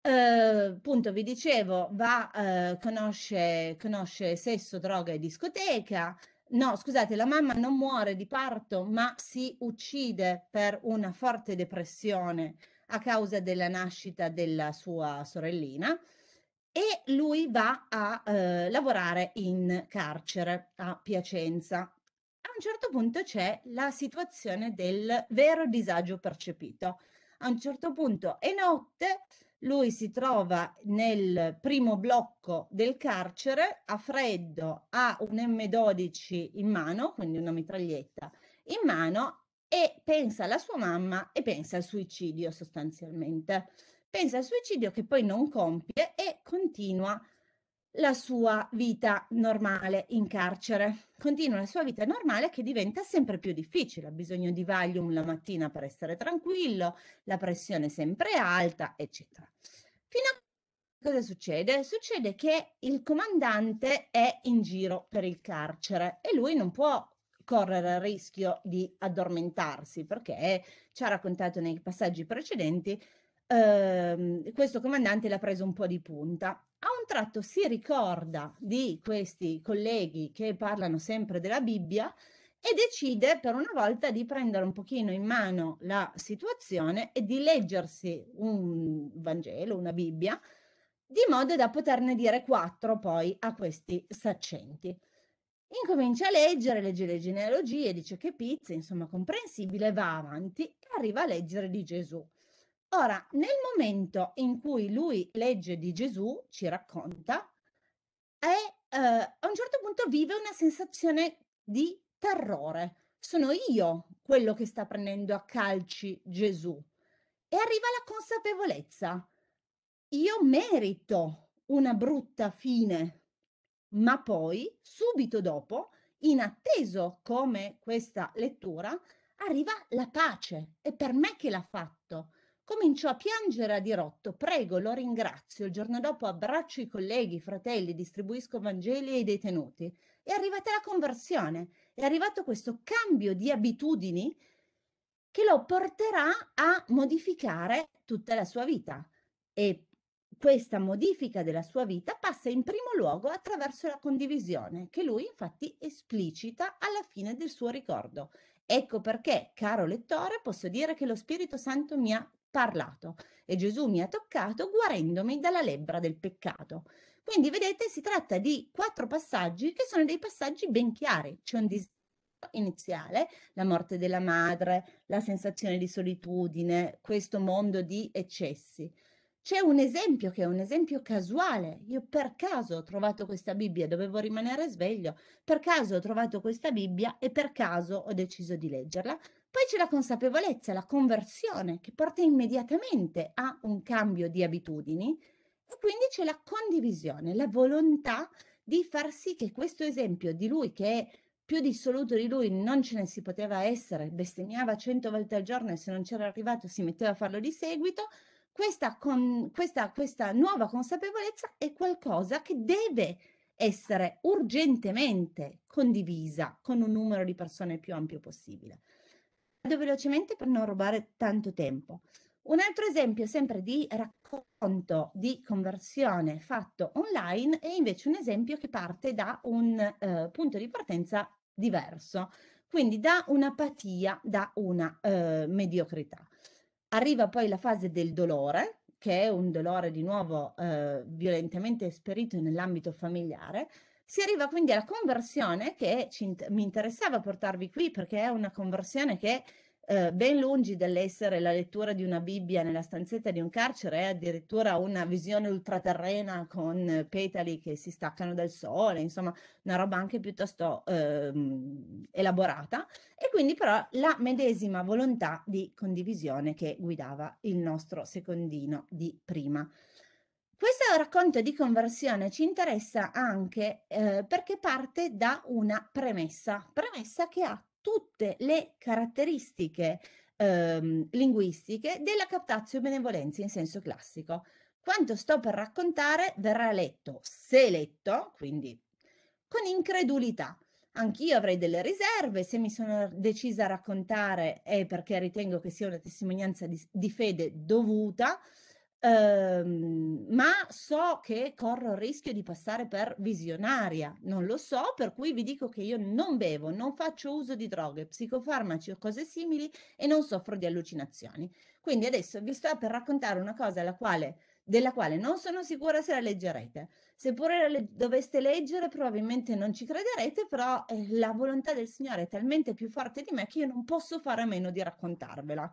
Eh, appunto, vi dicevo, va, eh, conosce, conosce sesso, droga e discoteca. No, scusate, la mamma non muore di parto, ma si uccide per una forte depressione a causa della nascita della sua sorellina e lui va a eh, lavorare in carcere a Piacenza un certo punto c'è la situazione del vero disagio percepito. A un certo punto è notte, lui si trova nel primo blocco del carcere, a freddo, ha un M12 in mano, quindi una mitraglietta in mano, e pensa alla sua mamma e pensa al suicidio sostanzialmente. Pensa al suicidio che poi non compie e continua a la sua vita normale in carcere. Continua la sua vita normale che diventa sempre più difficile, ha bisogno di Valium la mattina per essere tranquillo, la pressione è sempre alta, eccetera. Fino a cosa succede? Succede che il comandante è in giro per il carcere e lui non può correre il rischio di addormentarsi perché ci ha raccontato nei passaggi precedenti ehm, questo comandante l'ha preso un po' di punta tratto si ricorda di questi colleghi che parlano sempre della Bibbia e decide per una volta di prendere un pochino in mano la situazione e di leggersi un Vangelo, una Bibbia, di modo da poterne dire quattro poi a questi saccenti. Incomincia a leggere, legge le genealogie, dice che pizza, insomma comprensibile, va avanti e arriva a leggere di Gesù. Ora, nel momento in cui lui legge di Gesù, ci racconta, è, eh, a un certo punto vive una sensazione di terrore. Sono io quello che sta prendendo a calci Gesù. E arriva la consapevolezza. Io merito una brutta fine, ma poi, subito dopo, inatteso come questa lettura, arriva la pace. È per me che l'ha fatto. Cominciò a piangere a dirotto, prego, lo ringrazio. Il giorno dopo abbraccio i colleghi, i fratelli, distribuisco Vangeli ai detenuti. È arrivata la conversione, è arrivato questo cambio di abitudini che lo porterà a modificare tutta la sua vita. E questa modifica della sua vita passa in primo luogo attraverso la condivisione, che lui infatti esplicita alla fine del suo ricordo. Ecco perché, caro lettore, posso dire che lo Spirito Santo mi ha parlato e Gesù mi ha toccato guarendomi dalla lebbra del peccato. Quindi vedete, si tratta di quattro passaggi che sono dei passaggi ben chiari. C'è un disastro iniziale, la morte della madre, la sensazione di solitudine, questo mondo di eccessi. C'è un esempio che è un esempio casuale. Io per caso ho trovato questa Bibbia, dovevo rimanere sveglio, per caso ho trovato questa Bibbia e per caso ho deciso di leggerla. Poi c'è la consapevolezza, la conversione che porta immediatamente a un cambio di abitudini e quindi c'è la condivisione, la volontà di far sì che questo esempio di lui che è più dissoluto di lui non ce ne si poteva essere, bestemmiava cento volte al giorno e se non c'era arrivato si metteva a farlo di seguito, questa, con, questa, questa nuova consapevolezza è qualcosa che deve essere urgentemente condivisa con un numero di persone più ampio possibile velocemente per non rubare tanto tempo. Un altro esempio sempre di racconto di conversione fatto online è invece un esempio che parte da un eh, punto di partenza diverso, quindi da un'apatia, da una eh, mediocrità. Arriva poi la fase del dolore, che è un dolore di nuovo eh, violentemente esperito nell'ambito familiare, si arriva quindi alla conversione che ci, mi interessava portarvi qui perché è una conversione che eh, ben lungi dall'essere la lettura di una Bibbia nella stanzetta di un carcere, è addirittura una visione ultraterrena con petali che si staccano dal sole, insomma una roba anche piuttosto eh, elaborata, e quindi però la medesima volontà di condivisione che guidava il nostro secondino di prima. Questo racconto di conversione ci interessa anche eh, perché parte da una premessa, premessa che ha tutte le caratteristiche ehm, linguistiche della captazio benevolenza in senso classico. Quanto sto per raccontare verrà letto, se letto, quindi con incredulità. Anch'io avrei delle riserve, se mi sono decisa a raccontare è perché ritengo che sia una testimonianza di, di fede dovuta, Ehm, ma so che corro il rischio di passare per visionaria, non lo so, per cui vi dico che io non bevo, non faccio uso di droghe, psicofarmaci o cose simili e non soffro di allucinazioni. Quindi adesso vi sto per raccontare una cosa alla quale della quale non sono sicura se la leggerete. Seppure la le- doveste leggere, probabilmente non ci crederete, però eh, la volontà del Signore è talmente più forte di me che io non posso fare a meno di raccontarvela.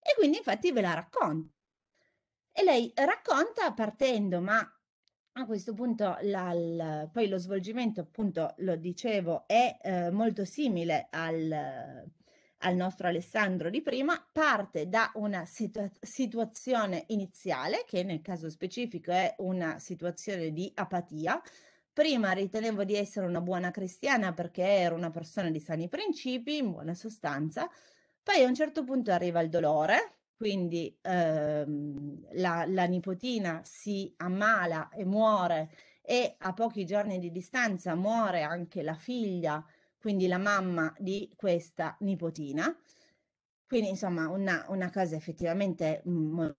E quindi infatti ve la racconto. E lei racconta partendo, ma a questo punto la, la, poi lo svolgimento, appunto, lo dicevo, è eh, molto simile al, al, nostro Alessandro di prima, parte da una situa- situazione iniziale, che nel caso specifico è una situazione di apatia. Prima ritenevo di essere una buona cristiana perché ero una persona di sani principi, in buona sostanza. Poi a un certo punto arriva il dolore, quindi ehm, la, la nipotina si ammala e muore e a pochi giorni di distanza muore anche la figlia, quindi la mamma di questa nipotina. Quindi insomma una, una cosa effettivamente molto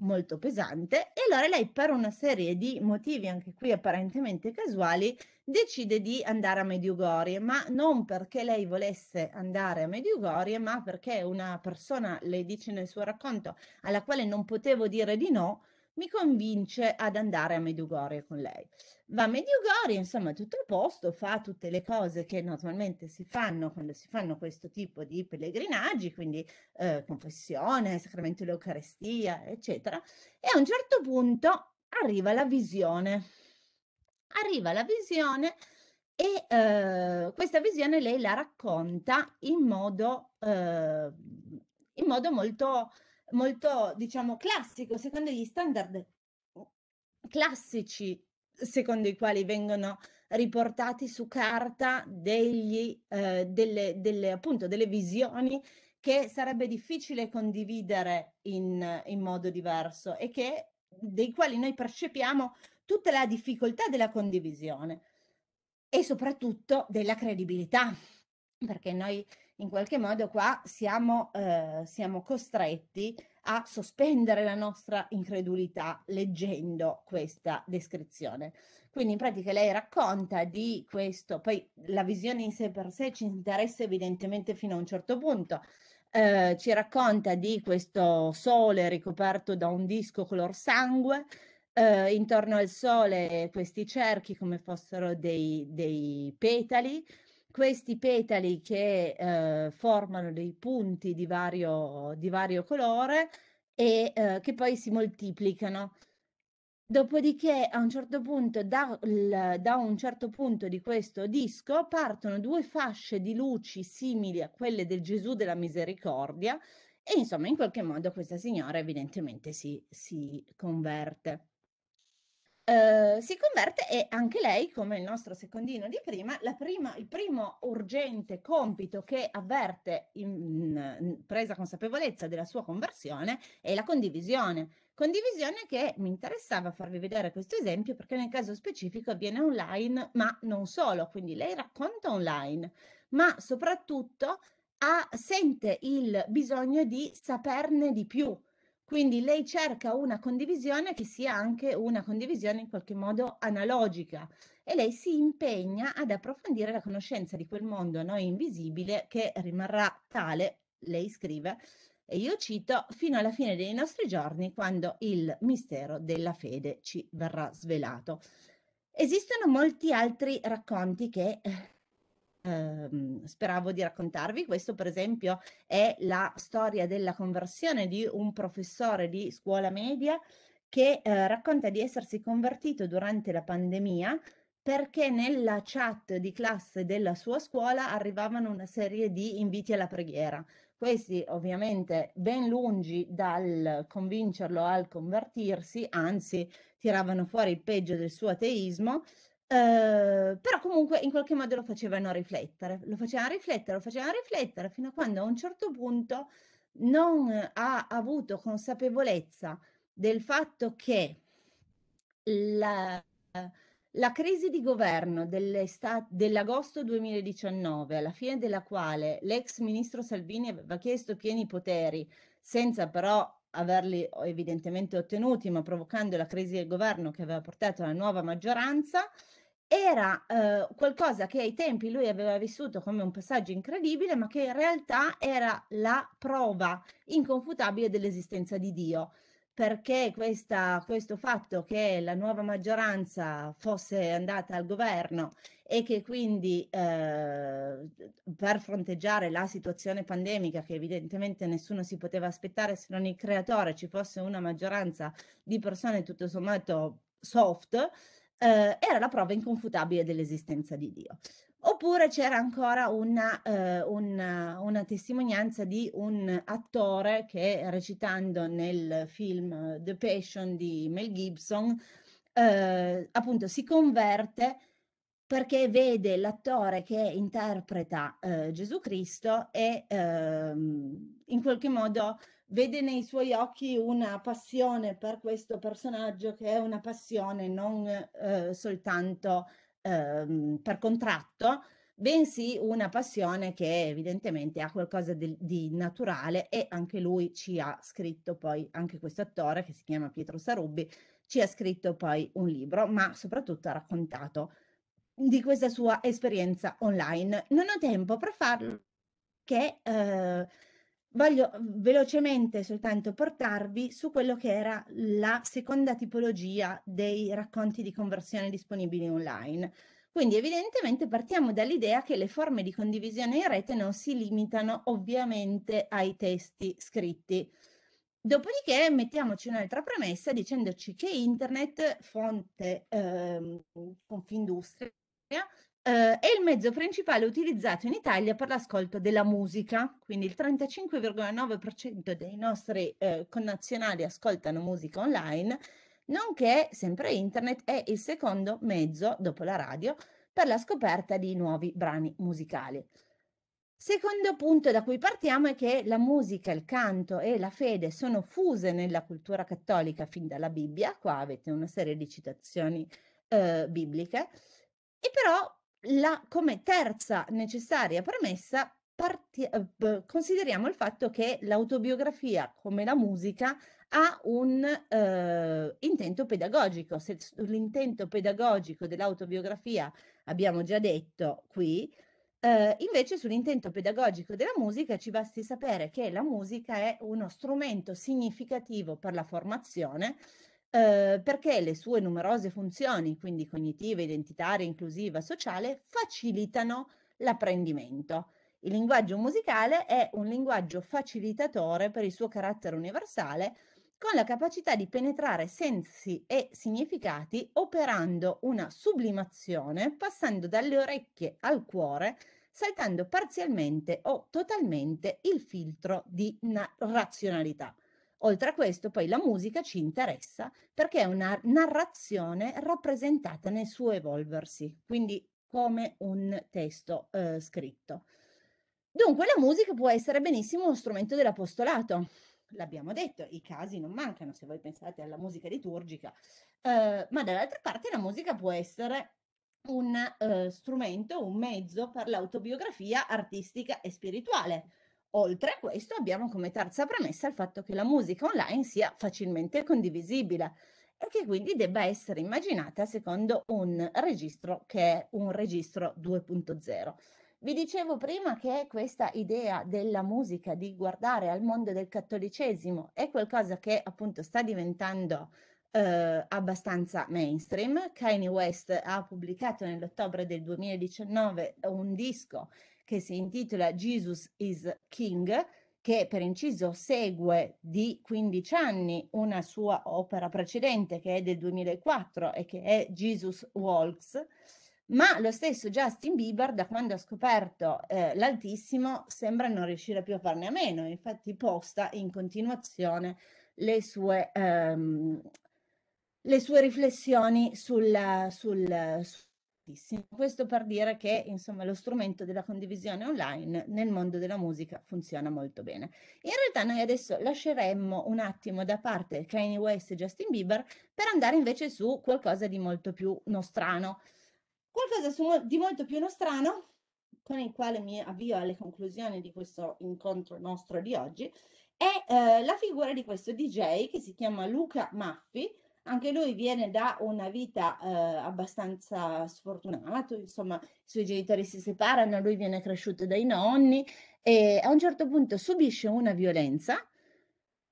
molto pesante e allora lei per una serie di motivi anche qui apparentemente casuali decide di andare a Mediugorie ma non perché lei volesse andare a Mediugorie ma perché una persona le dice nel suo racconto alla quale non potevo dire di no mi convince ad andare a Medjugorje con lei. Va a Medjugorje, insomma, tutto a posto, fa tutte le cose che normalmente si fanno quando si fanno questo tipo di pellegrinaggi, quindi eh, confessione, sacramento dell'Eucarestia, eccetera. E a un certo punto arriva la visione. Arriva la visione e eh, questa visione lei la racconta in modo, eh, in modo molto molto, diciamo, classico, secondo gli standard classici secondo i quali vengono riportati su carta degli, eh, delle, delle, appunto, delle visioni che sarebbe difficile condividere in, in modo diverso e che, dei quali noi percepiamo tutta la difficoltà della condivisione e soprattutto della credibilità, perché noi in qualche modo qua siamo, eh, siamo costretti a sospendere la nostra incredulità leggendo questa descrizione. Quindi in pratica lei racconta di questo, poi la visione in sé per sé ci interessa evidentemente fino a un certo punto, eh, ci racconta di questo sole ricoperto da un disco color sangue, eh, intorno al sole questi cerchi come fossero dei, dei petali, questi petali che eh, formano dei punti di vario, di vario colore e eh, che poi si moltiplicano. Dopodiché a un certo punto, da, da, un certo punto di questo disco, partono due fasce di luci simili a quelle del Gesù della misericordia e insomma in qualche modo questa signora evidentemente si, si converte. Eh, si converte e anche lei, come il nostro secondino di prima, prima il primo urgente compito che avverte in, in, presa consapevolezza della sua conversione è la condivisione. Condivisione che mi interessava farvi vedere questo esempio perché nel caso specifico avviene online, ma non solo, quindi lei racconta online, ma soprattutto ha, ah, sente il bisogno di saperne di più quindi lei cerca una condivisione che sia anche una condivisione in qualche modo analogica e lei si impegna ad approfondire la conoscenza di quel mondo a noi invisibile che rimarrà tale, lei scrive, e io cito, fino alla fine dei nostri giorni quando il mistero della fede ci verrà svelato. Esistono molti altri racconti che eh, ehm, speravo di raccontarvi. Questo, per esempio, è la storia della conversione di un professore di scuola media che eh, racconta di essersi convertito durante la pandemia perché nella chat di classe della sua scuola arrivavano una serie di inviti alla preghiera. Questi ovviamente ben lungi dal convincerlo al convertirsi, anzi tiravano fuori il peggio del suo ateismo Uh, però comunque in qualche modo lo facevano riflettere, lo facevano riflettere, lo facevano riflettere fino a quando a un certo punto non ha avuto consapevolezza del fatto che la, la crisi di governo dell'agosto 2019, alla fine della quale l'ex ministro Salvini aveva chiesto pieni poteri senza però averli evidentemente ottenuti, ma provocando la crisi del governo che aveva portato alla nuova maggioranza, era eh, qualcosa che ai tempi lui aveva vissuto come un passaggio incredibile, ma che in realtà era la prova inconfutabile dell'esistenza di Dio perché questa, questo fatto che la nuova maggioranza fosse andata al governo e che quindi eh, per fronteggiare la situazione pandemica che evidentemente nessuno si poteva aspettare se non il creatore ci fosse una maggioranza di persone tutto sommato soft, eh, era la prova inconfutabile dell'esistenza di Dio. Oppure c'era ancora una, eh, una, una, testimonianza di un attore che recitando nel film The Passion di Mel Gibson, eh, appunto si converte perché vede l'attore che interpreta eh, Gesù Cristo e ehm, in qualche modo vede nei suoi occhi una passione per questo personaggio che è una passione non eh, soltanto eh, per contratto, bensì una passione che evidentemente ha qualcosa di, di, naturale e anche lui ci ha scritto poi, anche questo attore che si chiama Pietro Sarubbi, ci ha scritto poi un libro, ma soprattutto ha raccontato di questa sua esperienza online. Non ho tempo per farlo che eh, Voglio mm, velocemente soltanto portarvi su quello che era la seconda tipologia dei racconti di conversione disponibili online. Quindi evidentemente partiamo dall'idea che le forme di condivisione in rete non si limitano ovviamente ai testi scritti. Dopodiché mettiamoci un'altra premessa dicendoci che internet, fonte eh, Confindustria, eh, è il mezzo principale utilizzato in Italia per l'ascolto della musica, quindi il 35,9% dei nostri eh, connazionali ascoltano musica online, nonché sempre internet è il secondo mezzo, dopo la radio, per la scoperta di nuovi brani musicali. Secondo punto da cui partiamo è che la musica, il canto e la fede sono fuse nella cultura cattolica fin dalla Bibbia, qua avete una serie di citazioni eh, bibliche, e però la, come terza necessaria premessa parti- eh, consideriamo il fatto che l'autobiografia, come la musica, ha un eh, intento pedagogico. Se l'intento pedagogico dell'autobiografia abbiamo già detto qui, eh, invece sull'intento pedagogico della musica ci basti sapere che la musica è uno strumento significativo per la formazione Uhm, perché le sue numerose funzioni, quindi cognitiva, identitaria, inclusiva, sociale, facilitano l'apprendimento. Il linguaggio musicale è un linguaggio facilitatore per il suo carattere universale, con la capacità di penetrare sensi e significati operando una sublimazione, passando dalle orecchie al cuore, saltando parzialmente o totalmente il filtro di razionalità. Oltre a questo, poi la musica ci interessa perché è una narrazione rappresentata nel suo evolversi, quindi come un testo eh, scritto. Dunque, la musica può essere benissimo uno strumento dell'apostolato. L'abbiamo detto, i casi non mancano se voi pensate alla musica liturgica, eh, ma dall'altra parte la musica può essere un eh, strumento, un mezzo per l'autobiografia artistica e spirituale. Oltre a questo abbiamo come terza premessa il fatto che la musica online sia facilmente condivisibile e che quindi debba essere immaginata secondo un registro che è un registro 2.0. Vi dicevo prima che questa idea della musica, di guardare al mondo del cattolicesimo, è qualcosa che appunto sta diventando eh, abbastanza mainstream. Kanye West ha pubblicato nell'ottobre del 2019 un disco che si intitola Jesus is King, che per inciso segue di 15 anni una sua opera precedente che è del 2004 e che è Jesus Walks, ma lo stesso Justin Bieber da quando ha scoperto eh, l'altissimo sembra non riuscire più a farne a meno, infatti posta in continuazione le sue, ehm, le sue riflessioni sul, sul, sul altissimo. Questo per dire che insomma, lo strumento della condivisione online nel mondo della musica funziona molto bene. In realtà noi adesso lasceremmo un attimo da parte Kanye West e Justin Bieber per andare invece su qualcosa di molto più nostrano. Qualcosa su, di molto più nostrano con il quale mi avvio alle conclusioni di questo incontro nostro di oggi è eh, la figura di questo DJ che si chiama Luca Maffi anche lui viene da una vita eh, abbastanza sfortunata, insomma i suoi genitori si separano, lui viene cresciuto dai nonni e a un certo punto subisce una violenza,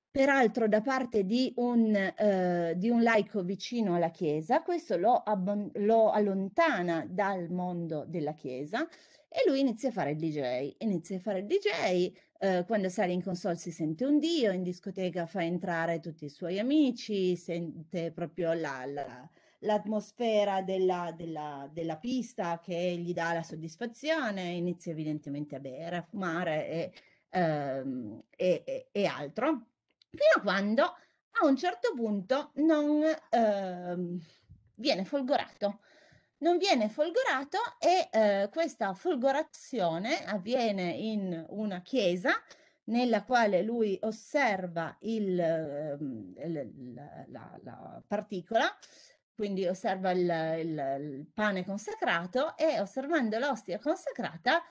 peraltro da parte di un, eh, di un laico vicino alla Chiesa, questo lo, abbon- lo allontana dal mondo della Chiesa e lui inizia a fare il DJ, inizia a fare il DJ Uhm, quando sale in console si sente un dio, in discoteca fa entrare tutti i suoi amici, sente proprio la, la, l'atmosfera della, della, della, pista che gli dà la soddisfazione, inizia evidentemente a bere, a fumare e, ehm, e, e, e altro, fino a quando a un certo punto non ehm, viene folgorato non viene folgorato e eh, questa folgorazione avviene in una chiesa nella quale lui osserva il, ehm, la, la, la, particola, quindi osserva il, il, il pane consacrato e osservando l'ostia consacrata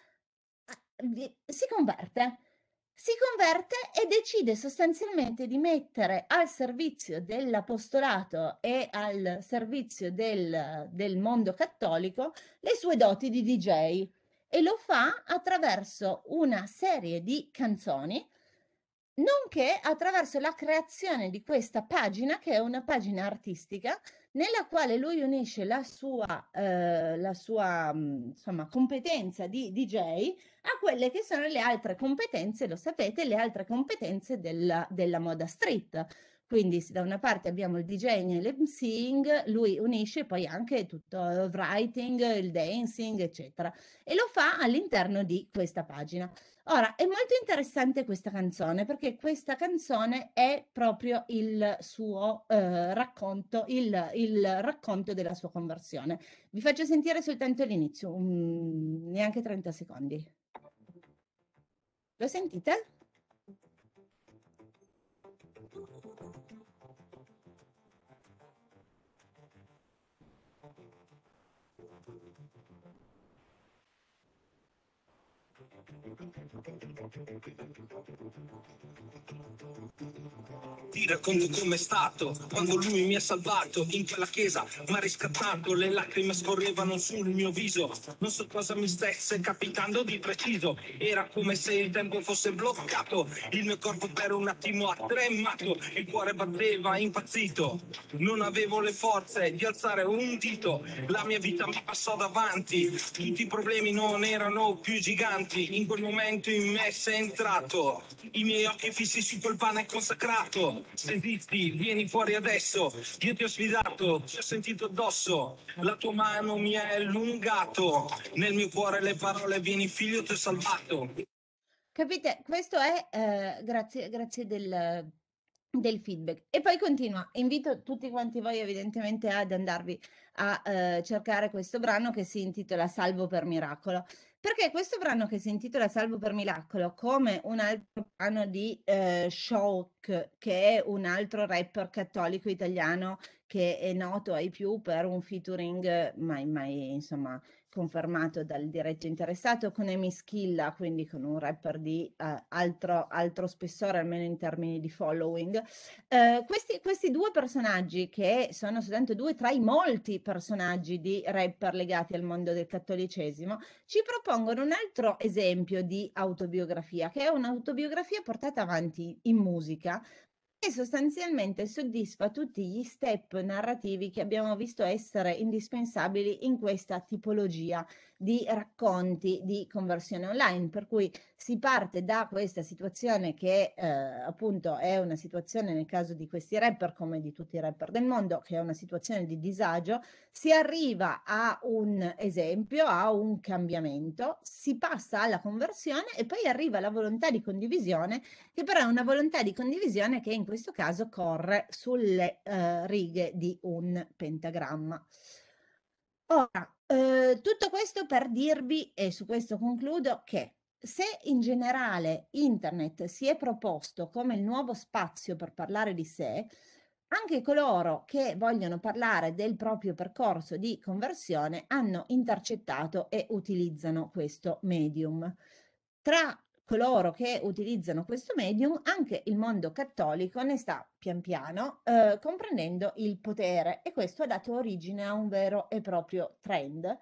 eh, si converte si converte e decide sostanzialmente di mettere al servizio dell'apostolato e al servizio del, del, mondo cattolico le sue doti di DJ e lo fa attraverso una serie di canzoni, nonché attraverso la creazione di questa pagina che è una pagina artistica nella quale lui unisce la sua, eh, la sua mm, insomma, competenza di DJ a quelle che sono le altre competenze, lo sapete, le altre competenze della, della moda street. Quindi se da una parte abbiamo il DJing e l'emceeing, lui unisce poi anche tutto il writing, il dancing, eccetera. E lo fa all'interno di questa pagina. Ora, è molto interessante questa canzone perché questa canzone è proprio il suo eh, racconto, il, il, racconto della sua conversione. Vi faccio sentire soltanto l'inizio, um, neanche 30 secondi. ¿Lo sentiste? Ti racconto com'è stato quando lui mi ha salvato in quella chiesa, mi ha riscattato, le lacrime scorrevano sul mio viso, non so cosa mi stesse capitando di preciso, era come se il tempo fosse bloccato, il mio corpo per un attimo ha tremato, il cuore batteva impazzito, non avevo le forze di alzare un dito, la mia vita mi passò davanti, tutti i problemi non erano più giganti, in quel quel momento in me sei entrato, i miei occhi fissi su quel pane consacrato. Se esisti, vieni fuori adesso, io ti ho sfidato, ti ho sentito addosso, la tua mano mi ha allungato, nel mio cuore le parole vieni figlio ti ho salvato. Capite? Questo è eh, grazie, grazie del, del feedback. E poi continua, invito tutti quanti voi evidentemente ad andarvi a eh, cercare questo brano che si intitola Salvo per miracolo. Perché questo brano che si intitola Salvo per Miracolo, come un altro brano di eh, Shock, che è un altro rapper cattolico italiano che è noto ai più per un featuring mai, mai, insomma, confermato dal diretto interessato con Amy Schilla, quindi con un rapper di eh, altro, altro, spessore, almeno in termini di following. Eh, questi, questi, due personaggi, che sono soltanto due tra i molti personaggi di rapper legati al mondo del cattolicesimo, ci propongono un altro esempio di autobiografia, che è un'autobiografia portata avanti in musica, e sostanzialmente soddisfa tutti gli step narrativi che abbiamo visto essere indispensabili in questa tipologia di racconti di conversione online, per cui si parte da questa situazione che eh, appunto è una situazione nel caso di questi rapper come di tutti i rapper del mondo, che è una situazione di disagio, si arriva a un esempio, a un cambiamento, si passa alla conversione e poi arriva la volontà di condivisione, che però è una volontà di condivisione che in questo caso corre sulle eh, righe di un pentagramma. Ora, eh, tutto questo per dirvi, e su questo concludo, che se in generale internet si è proposto come il nuovo spazio per parlare di sé, anche coloro che vogliono parlare del proprio percorso di conversione hanno intercettato e utilizzano questo medium. Tra coloro che utilizzano questo medium, anche il mondo cattolico ne sta pian piano eh, comprendendo il potere e questo ha dato origine a un vero e proprio trend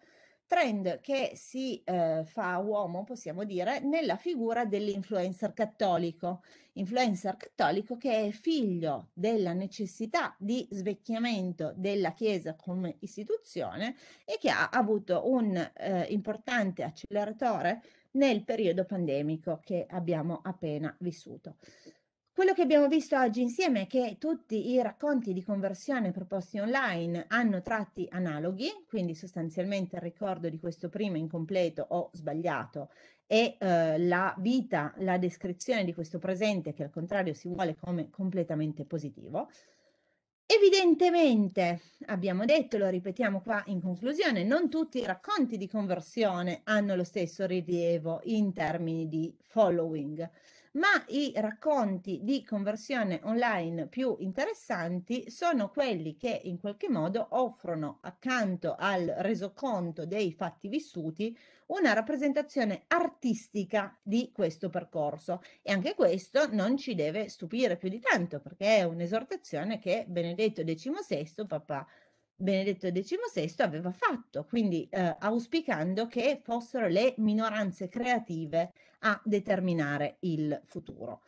trend che si eh, fa uomo, possiamo dire, nella figura dell'influencer cattolico. Influencer cattolico che è figlio della necessità di svecchiamento della Chiesa come istituzione e che ha avuto un eh, importante acceleratore nel periodo pandemico che abbiamo appena vissuto. Quello che abbiamo visto oggi insieme è che tutti i racconti di conversione proposti online hanno tratti analoghi, quindi sostanzialmente il ricordo di questo primo incompleto o sbagliato e eh, la vita, la descrizione di questo presente che al contrario si vuole come completamente positivo. Evidentemente, abbiamo detto, lo ripetiamo qua in conclusione, non tutti i racconti di conversione hanno lo stesso rilievo in termini di following ma i racconti di conversione online più interessanti sono quelli che in qualche modo offrono accanto al resoconto dei fatti vissuti una rappresentazione artistica di questo percorso e anche questo non ci deve stupire più di tanto perché è un'esortazione che Benedetto XVI, papà Benedetto XVI aveva fatto, quindi eh, auspicando che fossero le minoranze creative a determinare il futuro.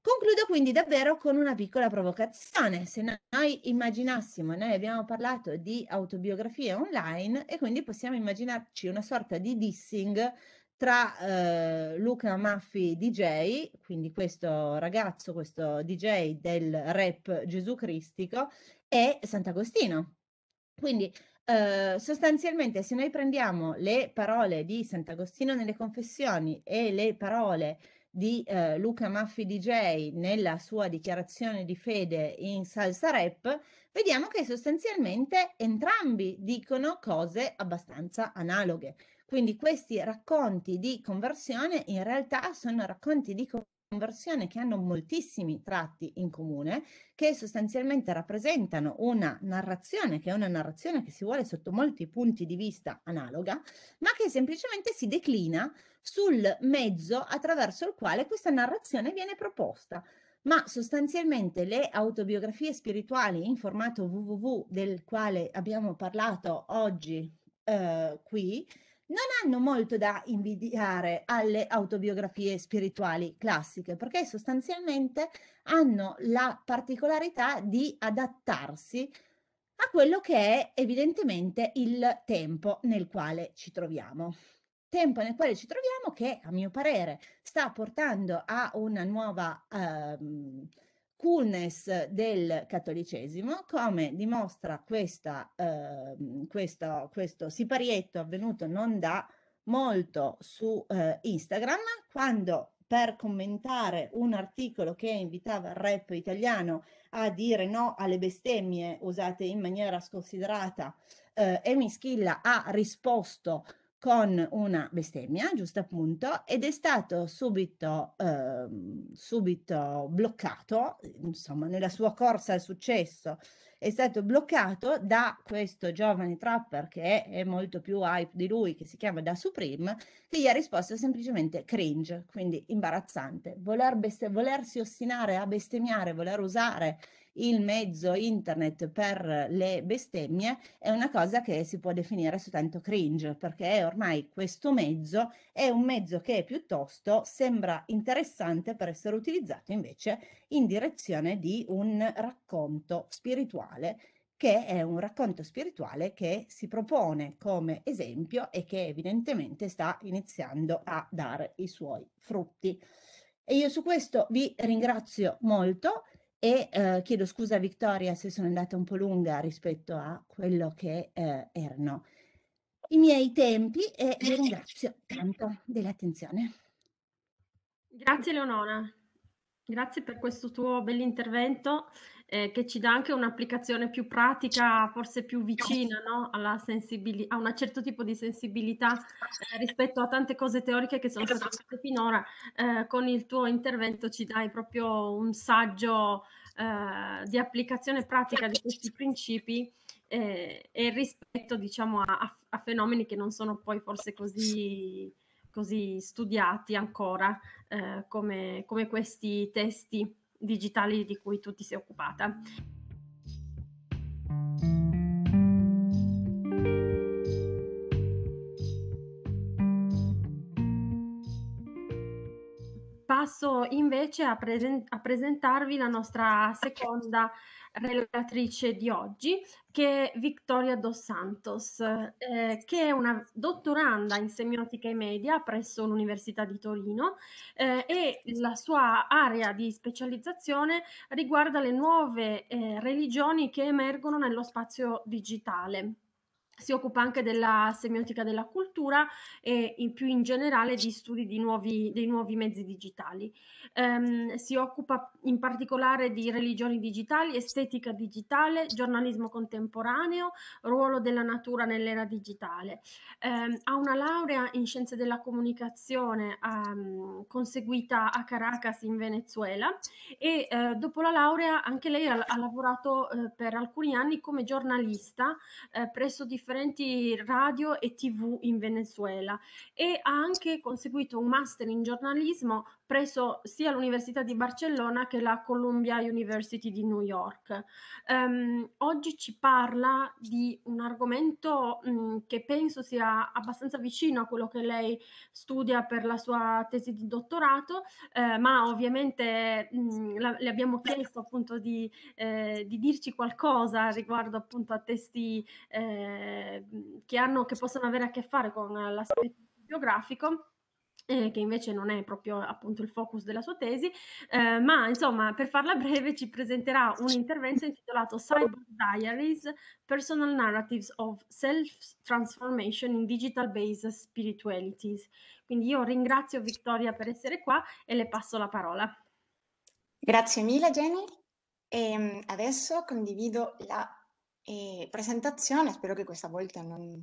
Concludo quindi davvero con una piccola provocazione. Se noi immaginassimo, noi abbiamo parlato di autobiografie online e quindi possiamo immaginarci una sorta di dissing tra eh, Luca Maffi DJ, quindi questo ragazzo, questo DJ del rap Gesù Cristico, e Sant'Agostino, quindi eh, sostanzialmente se noi prendiamo le parole di Sant'Agostino nelle confessioni e le parole di eh, Luca Maffi DJ nella sua dichiarazione di fede in salsa rap, vediamo che sostanzialmente entrambi dicono cose abbastanza analoghe. Quindi questi racconti di conversione in realtà sono racconti di conversione conversione che hanno moltissimi tratti in comune, che sostanzialmente rappresentano una narrazione, che è una narrazione che si vuole sotto molti punti di vista analoga, ma che semplicemente si declina sul mezzo attraverso il quale questa narrazione viene proposta ma sostanzialmente le autobiografie spirituali in formato www del quale abbiamo parlato oggi eh, qui non hanno molto da invidiare alle autobiografie spirituali classiche, perché sostanzialmente hanno la particolarità di adattarsi a quello che è evidentemente il tempo nel quale ci troviamo. Tempo nel quale ci troviamo che, a mio parere, sta portando a una nuova... Ehm, coolness del cattolicesimo, come dimostra questa, eh, questo, questo siparietto avvenuto non da molto su eh, Instagram, quando per commentare un articolo che invitava il rap italiano a dire no alle bestemmie usate in maniera sconsiderata, eh, Emi Schilla ha risposto con una bestemmia, giusto appunto, ed è stato subito, eh, subito bloccato, insomma, nella sua corsa al successo, è stato bloccato da questo giovane trapper che è molto più hype di lui, che si chiama Da Supreme, che gli ha risposto semplicemente cringe, quindi imbarazzante. Voler best- volersi ostinare a bestemmiare, voler usare il mezzo internet per le bestemmie è una cosa che si può definire soltanto cringe, perché ormai questo mezzo è un mezzo che piuttosto sembra interessante per essere utilizzato invece in direzione di un racconto spirituale che è un racconto spirituale che si propone come esempio e che evidentemente sta iniziando a dare i suoi frutti. E io su questo vi ringrazio molto. E eh, chiedo scusa a Vittoria se sono andata un po' lunga rispetto a quello che eh, erano i miei tempi e vi ringrazio tanto dell'attenzione. Grazie Leonora, grazie per questo tuo bell'intervento eh, che ci dà anche un'applicazione più pratica, forse più vicina no? sensibili- a un certo tipo di sensibilità eh, rispetto a tante cose teoriche che sono state esatto. fatte finora. Eh, con il tuo intervento ci dai proprio un saggio eh, di applicazione pratica di questi principi eh, e rispetto diciamo, a, a, fenomeni che non sono poi forse così, così studiati ancora eh, come, come questi testi digitali di cui tu ti sei occupata. passo invece a, presen- a, presentarvi la nostra seconda relatrice di oggi, che è Victoria Dos Santos, eh, che è una dottoranda in semiotica e media presso l'Università di Torino eh, e la sua area di specializzazione riguarda le nuove eh, religioni che emergono nello spazio digitale si occupa anche della semiotica della cultura e in più in generale di studi di nuovi, dei nuovi mezzi digitali. Um, si occupa in particolare di religioni digitali, estetica digitale, giornalismo contemporaneo, ruolo della natura nell'era digitale. Um, ha una laurea in scienze della comunicazione um, conseguita a Caracas in Venezuela e uh, dopo la laurea anche lei ha, ha lavorato uh, per alcuni anni come giornalista uh, presso differenti differenti radio e tv in Venezuela e ha anche conseguito un master in giornalismo preso sia l'Università di Barcellona che la Columbia University di New York. Um, oggi ci parla di un argomento mh, che penso sia abbastanza vicino a quello che lei studia per la sua tesi di dottorato, eh, ma ovviamente mh, la, le abbiamo chiesto appunto di, eh, di, dirci qualcosa riguardo appunto a testi eh, che, hanno, che possono avere a che fare con l'aspetto biografico eh, che invece non è proprio appunto il focus della sua tesi, eh, ma insomma per farla breve ci presenterà un intervento intitolato Cyber Diaries, Personal Narratives of Self-Transformation in Digital-Based Spiritualities. Quindi io ringrazio Vittoria per essere qua e le passo la parola. Grazie mille Jenny. E ehm, adesso condivido la eh, presentazione, spero che questa volta non...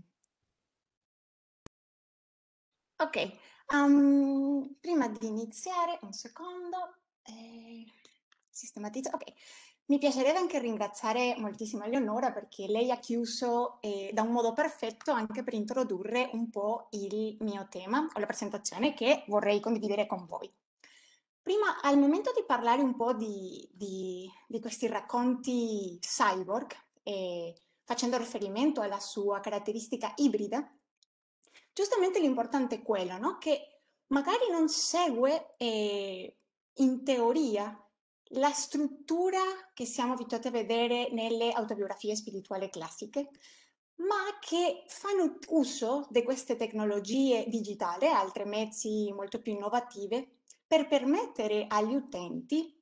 Ok, Um, prima di iniziare, un secondo, eh, sistematizzo. Ok, mi piacerebbe anche ringraziare moltissimo Eleonora perché lei ha chiuso eh, da un modo perfetto anche per introdurre un po' il mio tema o la presentazione che vorrei condividere con voi. Prima, al momento di parlare un po' di, di, di questi racconti cyborg, eh, facendo riferimento alla sua caratteristica ibrida, giustamente l'importante è quello, no? che magari non segue eh, in teoria la struttura che siamo abituati a vedere nelle autobiografie spirituali classiche, ma che fanno uso di queste tecnologie digitali e altri mezzi molto più innovative per permettere agli utenti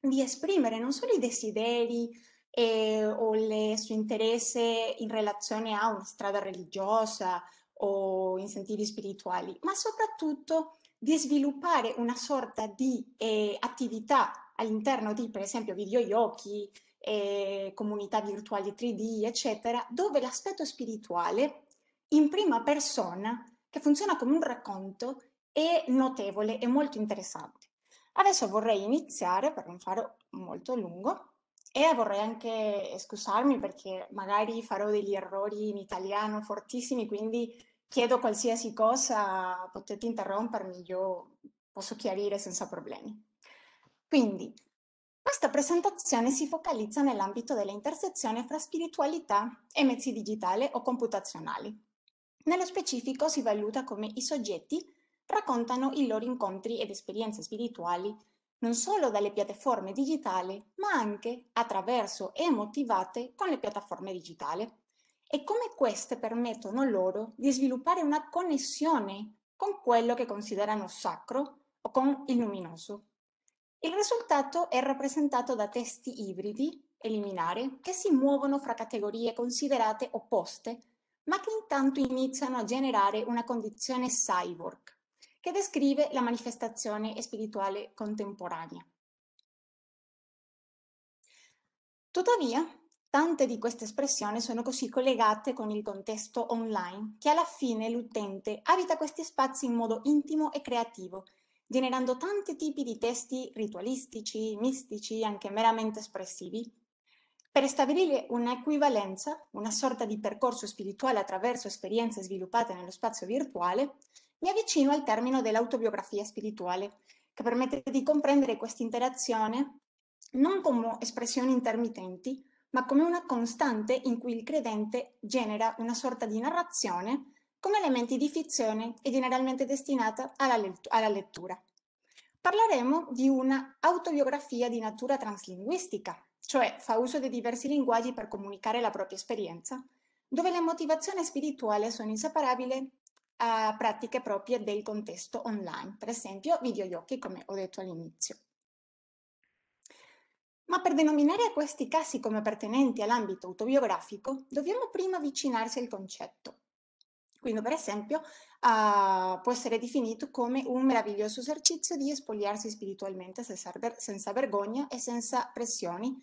di esprimere non solo i desideri eh, o il suo interesse in relazione a una strada religiosa o incentivi spirituali, ma soprattutto di sviluppare una sorta di eh, attività all'interno di, per esempio, videogiochi, eh, comunità virtuali 3D, eccetera, dove l'aspetto spirituale in prima persona, che funziona come un racconto, è notevole e molto interessante. Adesso vorrei iniziare, per non fare molto lungo, e vorrei anche scusarmi perché magari farò degli errori in italiano fortissimi, quindi chiedo qualsiasi cosa, potete interrompermi, io posso chiarire senza problemi. Quindi, questa presentazione si focalizza nell'ambito dell'intersezione fra spiritualità e mezzi digitali o computazionali. Nello specifico si valuta come i soggetti raccontano i loro incontri ed esperienze spirituali non solo dalle piattaforme digitali, ma anche attraverso e motivate con le piattaforme digitali e come queste permettono loro di sviluppare una connessione con quello che considerano sacro o con il luminoso. Il risultato è rappresentato da testi ibridi e liminari che si muovono fra categorie considerate opposte, ma che intanto iniziano a generare una condizione cyborg, che descrive la manifestazione spirituale contemporanea. Tuttavia, Tante di queste espressioni sono così collegate con il contesto online che alla fine l'utente abita questi spazi in modo intimo e creativo, generando tanti tipi di testi ritualistici, mistici, anche meramente espressivi. Per stabilire un'equivalenza, una sorta di percorso spirituale attraverso esperienze sviluppate nello spazio virtuale, mi avvicino al termine dell'autobiografia spirituale, che permette di comprendere questa interazione non come espressioni intermittenti, ma come una costante in cui il credente genera una sorta di narrazione come elementi di ficzione e generalmente destinata alla, lettura. Parleremo di una autobiografia di natura translinguistica, cioè fa uso di diversi linguaggi per comunicare la propria esperienza, dove le motivazioni spirituali sono inseparabili a pratiche proprie del contesto online, per esempio videogiochi come ho detto all'inizio. Ma per denominare questi casi come appartenenti all'ambito autobiografico, dobbiamo prima avvicinarsi al concetto. Quindi, per esempio, uh, può essere definito come un meraviglioso esercizio di espoliarsi spiritualmente senza, senza vergogna e senza pressioni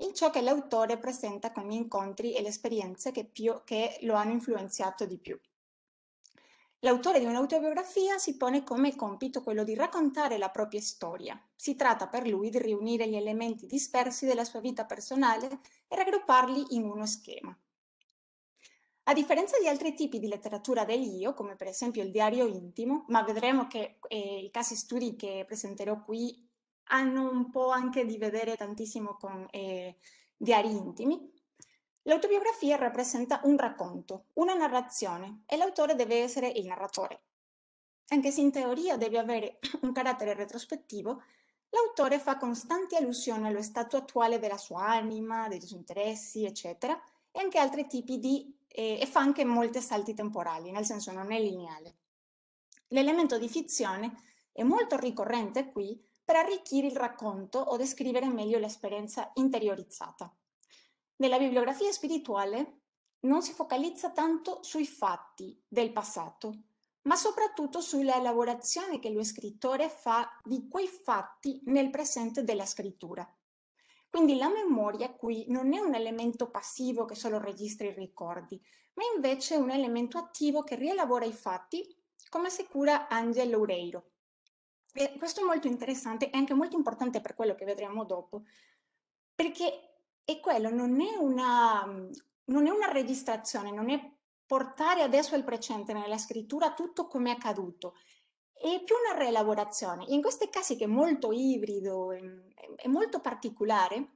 in ciò che l'autore presenta con gli incontri e le esperienze che, più, che lo hanno influenzato di più. L'autore di un'autobiografia si pone come compito quello di raccontare la propria storia. Si tratta per lui di riunire gli elementi dispersi della sua vita personale e raggrupparli in uno schema. A differenza di altri tipi di letteratura dell'io, come per esempio il diario intimo, ma vedremo che eh, i casi studi che presenterò qui hanno un po' anche di vedere tantissimo con eh, diari intimi, L'autobiografia rappresenta un racconto, una narrazione e l'autore deve essere il narratore. Anche se in teoria deve avere un carattere retrospettivo, l'autore fa costanti allusioni allo stato attuale della sua anima, dei suoi interessi, eccetera, e anche altri tipi di... Eh, e fa anche molti salti temporali, nel senso non è lineale. L'elemento di ficzione è molto ricorrente qui per arricchire il racconto o descrivere meglio l'esperienza interiorizzata. Nella bibliografia spirituale non si focalizza tanto sui fatti del passato, ma soprattutto sulla elaborazione che lo scrittore fa di quei fatti nel presente della scrittura. Quindi la memoria qui non è un elemento passivo che solo registra i ricordi, ma invece un elemento attivo che rielabora i fatti, come assicura Angel Loureiro. E questo è molto interessante e anche molto importante per quello che vedremo dopo, perché e quello non è una, mhmm, non è una registrazione, non è portare adesso al presente nella scrittura tutto come è accaduto, è più una rielaborazione. In questi casi che è molto ibrido, ehm, è molto particolare,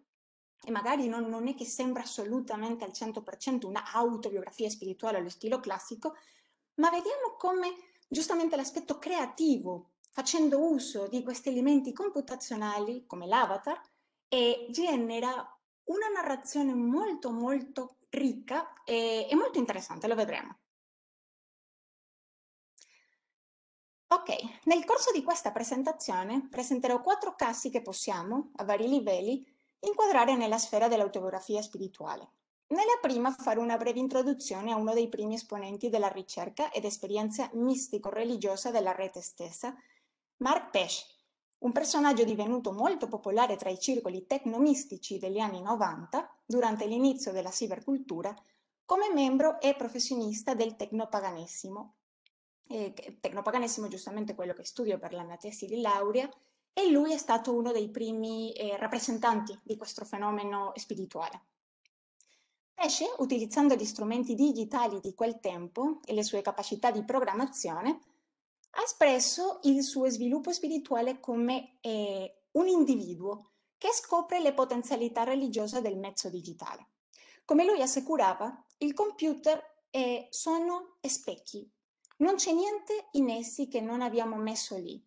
e magari non, non è che sembra assolutamente al 100% un'autobiografia spirituale allo stile classico, ma vediamo come giustamente l'aspetto creativo, facendo uso di questi elementi computazionali, come l'avatar, genera una narrazione molto molto ricca e, e molto interessante, lo vedremo. Ok, nel corso di questa presentazione presenterò quattro casi che possiamo, a vari livelli, inquadrare nella sfera dell'autobiografia spirituale. Nella prima farò una breve introduzione a uno dei primi esponenti della ricerca ed esperienza mistico-religiosa della rete stessa, Mark Pesch, un personaggio divenuto molto popolare tra i circoli tecnomistici degli anni 90 durante l'inizio della cibercultura come membro e professionista del tecnopaganesimo. Eh, tecnopaganessimo è giustamente quello che studio per la mia tesi di laurea e lui è stato uno dei primi eh, rappresentanti di questo fenomeno spirituale. Pesce, utilizzando gli strumenti digitali di quel tempo e le sue capacità di programmazione, ha espresso il suo sviluppo spirituale come eh, un individuo che scopre le potenzialità religiose del mezzo digitale. Come lui assicurava, il computer eh, sono specchi, non c'è niente in essi che non abbiamo messo lì.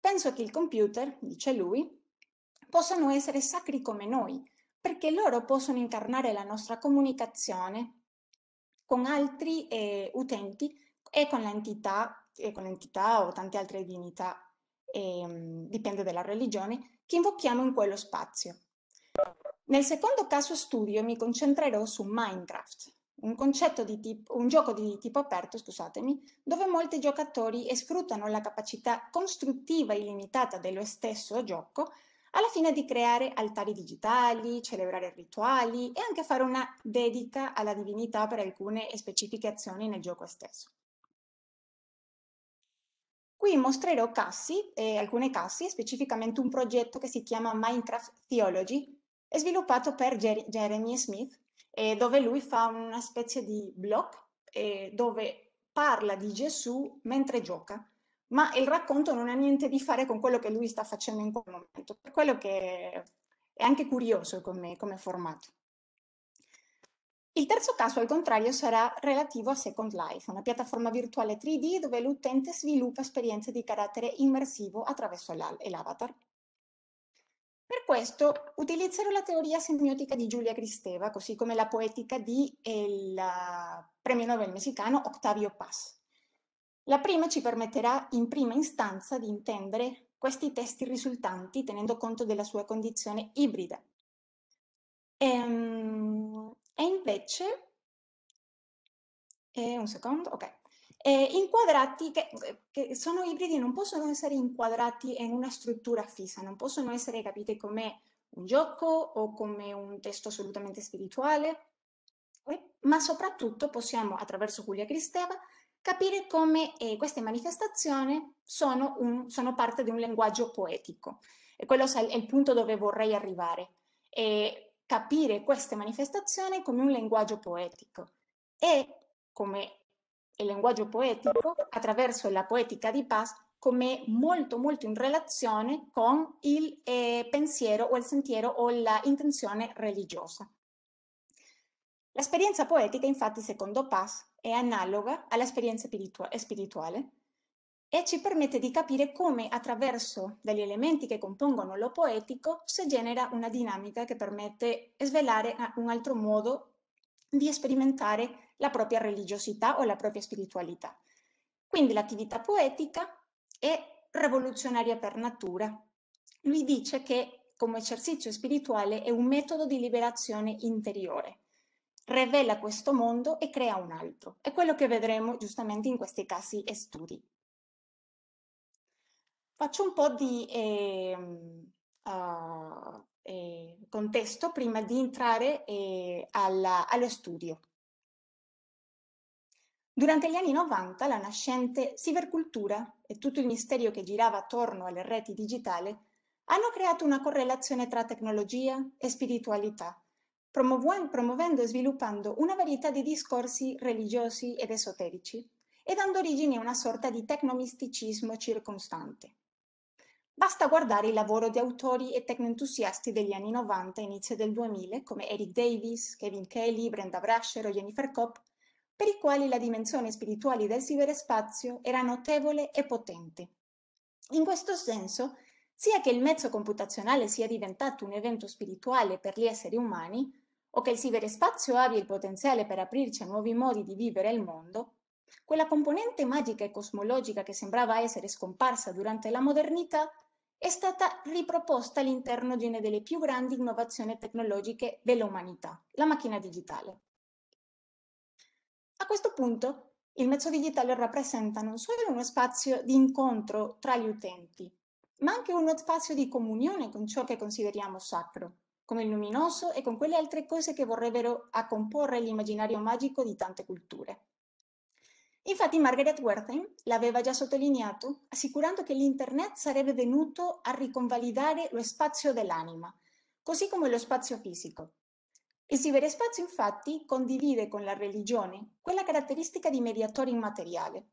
Penso che i computer, dice lui, possano essere sacri come noi, perché loro possono incarnare la nostra comunicazione con altri eh, utenti e con l'entità e con entità o tante altre divinità, e, ehm, dipende dalla religione, che invochiamo in quello spazio. Nel secondo caso studio mi concentrerò su Minecraft, un, tipo, un, gioco di tipo aperto, scusatemi, dove molti giocatori sfruttano la capacità costruttiva illimitata dello stesso gioco alla fine di creare altari digitali, celebrare rituali e anche fare una dedica alla divinità per alcune specifiche azioni nel gioco stesso. Qui mostrerò cassi, eh, alcune cassi, specificamente un progetto che si chiama Minecraft Theology, è sviluppato per Jer Jeremy Smith, eh, dove lui fa una specie di blog eh, dove parla di Gesù mentre gioca, ma il racconto non ha niente di fare con quello che lui sta facendo in quel momento, per quello che è anche curioso come, come formato. Il terzo caso, al contrario, sarà relativo a Second Life, una piattaforma virtuale 3D dove l'utente sviluppa esperienze di carattere immersivo attraverso l'avatar. Per questo utilizzerò la teoria semiotica di Giulia Cristeva, così come la poetica di il premio Nobel messicano Octavio Paz. La prima ci permetterà in prima istanza di intendere questi testi risultanti tenendo conto della sua condizione ibrida. Ehm e invece, eh, un secondo, ok. Eh, inquadrati, che, che, sono ibridi, non possono essere inquadrati in una struttura fissa, non possono essere capite come un gioco o come un testo assolutamente spirituale, ma soprattutto possiamo, attraverso Giulia Cristeva, capire come eh, queste manifestazioni sono, un, sono, parte di un linguaggio poetico. E quello è il punto dove vorrei arrivare. E capire queste manifestazioni come un linguaggio poetico e come il linguaggio poetico, attraverso la poetica di Paz, come molto molto in relazione con il eh, pensiero o il sentiero o l'intenzione religiosa. L'esperienza poetica, infatti, secondo Paz, è analoga all'esperienza spirituale, e ci permette di capire come attraverso degli elementi che compongono lo poetico si genera una dinamica che permette svelare eh, un altro modo di sperimentare la propria religiosità o la propria spiritualità. Quindi l'attività poetica è rivoluzionaria per natura. Lui dice che come esercizio spirituale è un metodo di liberazione interiore. Rivela questo mondo e crea un altro. È quello che vedremo giustamente in questi casi e studi. Faccio un po' di eh, uh, eh, contesto prima di entrare eh, alla, allo studio. Durante gli anni 90 la nascente cibercultura e tutto il mistero che girava attorno alle reti digitali hanno creato una correlazione tra tecnologia e spiritualità, promuovendo e sviluppando una varietà di discorsi religiosi ed esoterici e dando origine a una sorta di tecnomisticismo circostante. Basta guardare il lavoro di autori e tecnoentusiasti degli anni 90 e inizio del 2000 come Eric Davis, Kevin Kelly, Brenda Brasher o Jennifer Kopp, per i quali la dimensione spirituale del cyberspazio era notevole e potente. In questo senso, sia che il mezzo computazionale sia diventato un evento spirituale per gli esseri umani, o che il cyberspazio abbia il potenziale per aprirci a nuovi modi di vivere il mondo, quella componente magica e cosmologica che sembrava essere scomparsa durante la modernità è stata riproposta all'interno di una delle più grandi innovazioni tecnologiche dell'umanità, la macchina digitale. A questo punto il mezzo digitale rappresenta non solo uno spazio di incontro tra gli utenti, ma anche uno spazio di comunione con ciò che consideriamo sacro, come il luminoso e con quelle altre cose che vorrebbero a comporre l'immaginario magico di tante culture. Infatti Margaret Wertheim l'aveva già sottolineato, assicurando che l'Internet sarebbe venuto a riconvalidare lo spazio dell'anima, così come lo spazio fisico. Il ciberespazio infatti condivide con la religione quella caratteristica di mediatore immateriale,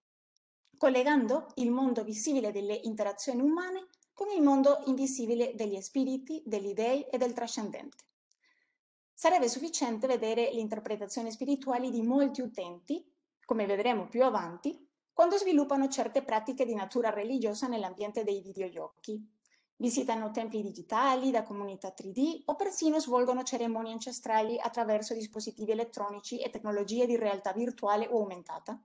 collegando il mondo visibile delle interazioni umane con il mondo invisibile degli spiriti, degli dei e del trascendente. Sarebbe sufficiente vedere le interpretazioni spirituali di molti utenti come vedremo più avanti, quando sviluppano certe pratiche di natura religiosa nell'ambiente dei videogiochi. Visitano templi digitali, da comunità 3D o persino svolgono cerimonie ancestrali attraverso dispositivi elettronici e tecnologie di realtà virtuale o aumentata.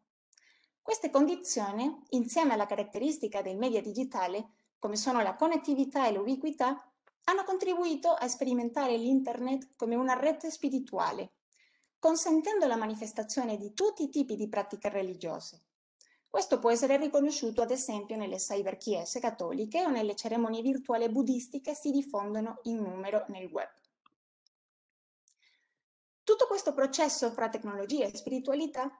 Queste condizioni, insieme alla caratteristica del media digitale, come sono la connettività e l'ubiquità, hanno contribuito a sperimentare l'Internet come una rete spirituale, consentendo la manifestazione di tutti i tipi di pratiche religiose. Questo può essere riconosciuto ad esempio nelle cyberchiese cattoliche o nelle cerimonie virtuali buddistiche che si diffondono in numero nel web. Tutto questo processo fra tecnologia e spiritualità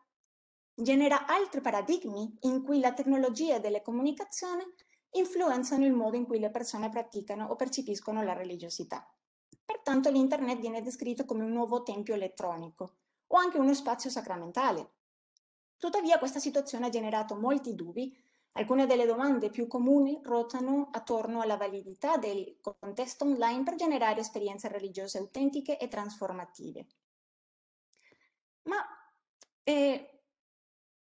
genera altri paradigmi in cui la tecnologia delle comunicazioni influenzano il modo in cui le persone praticano o percepiscono la religiosità. Pertanto l'internet viene descritto come un nuovo tempio elettronico o anche uno spazio sacramentale. Tuttavia questa situazione ha generato molti dubbi. Alcune delle domande più comuni ruotano attorno alla validità del contesto online per generare esperienze religiose autentiche e trasformative. Ma eh,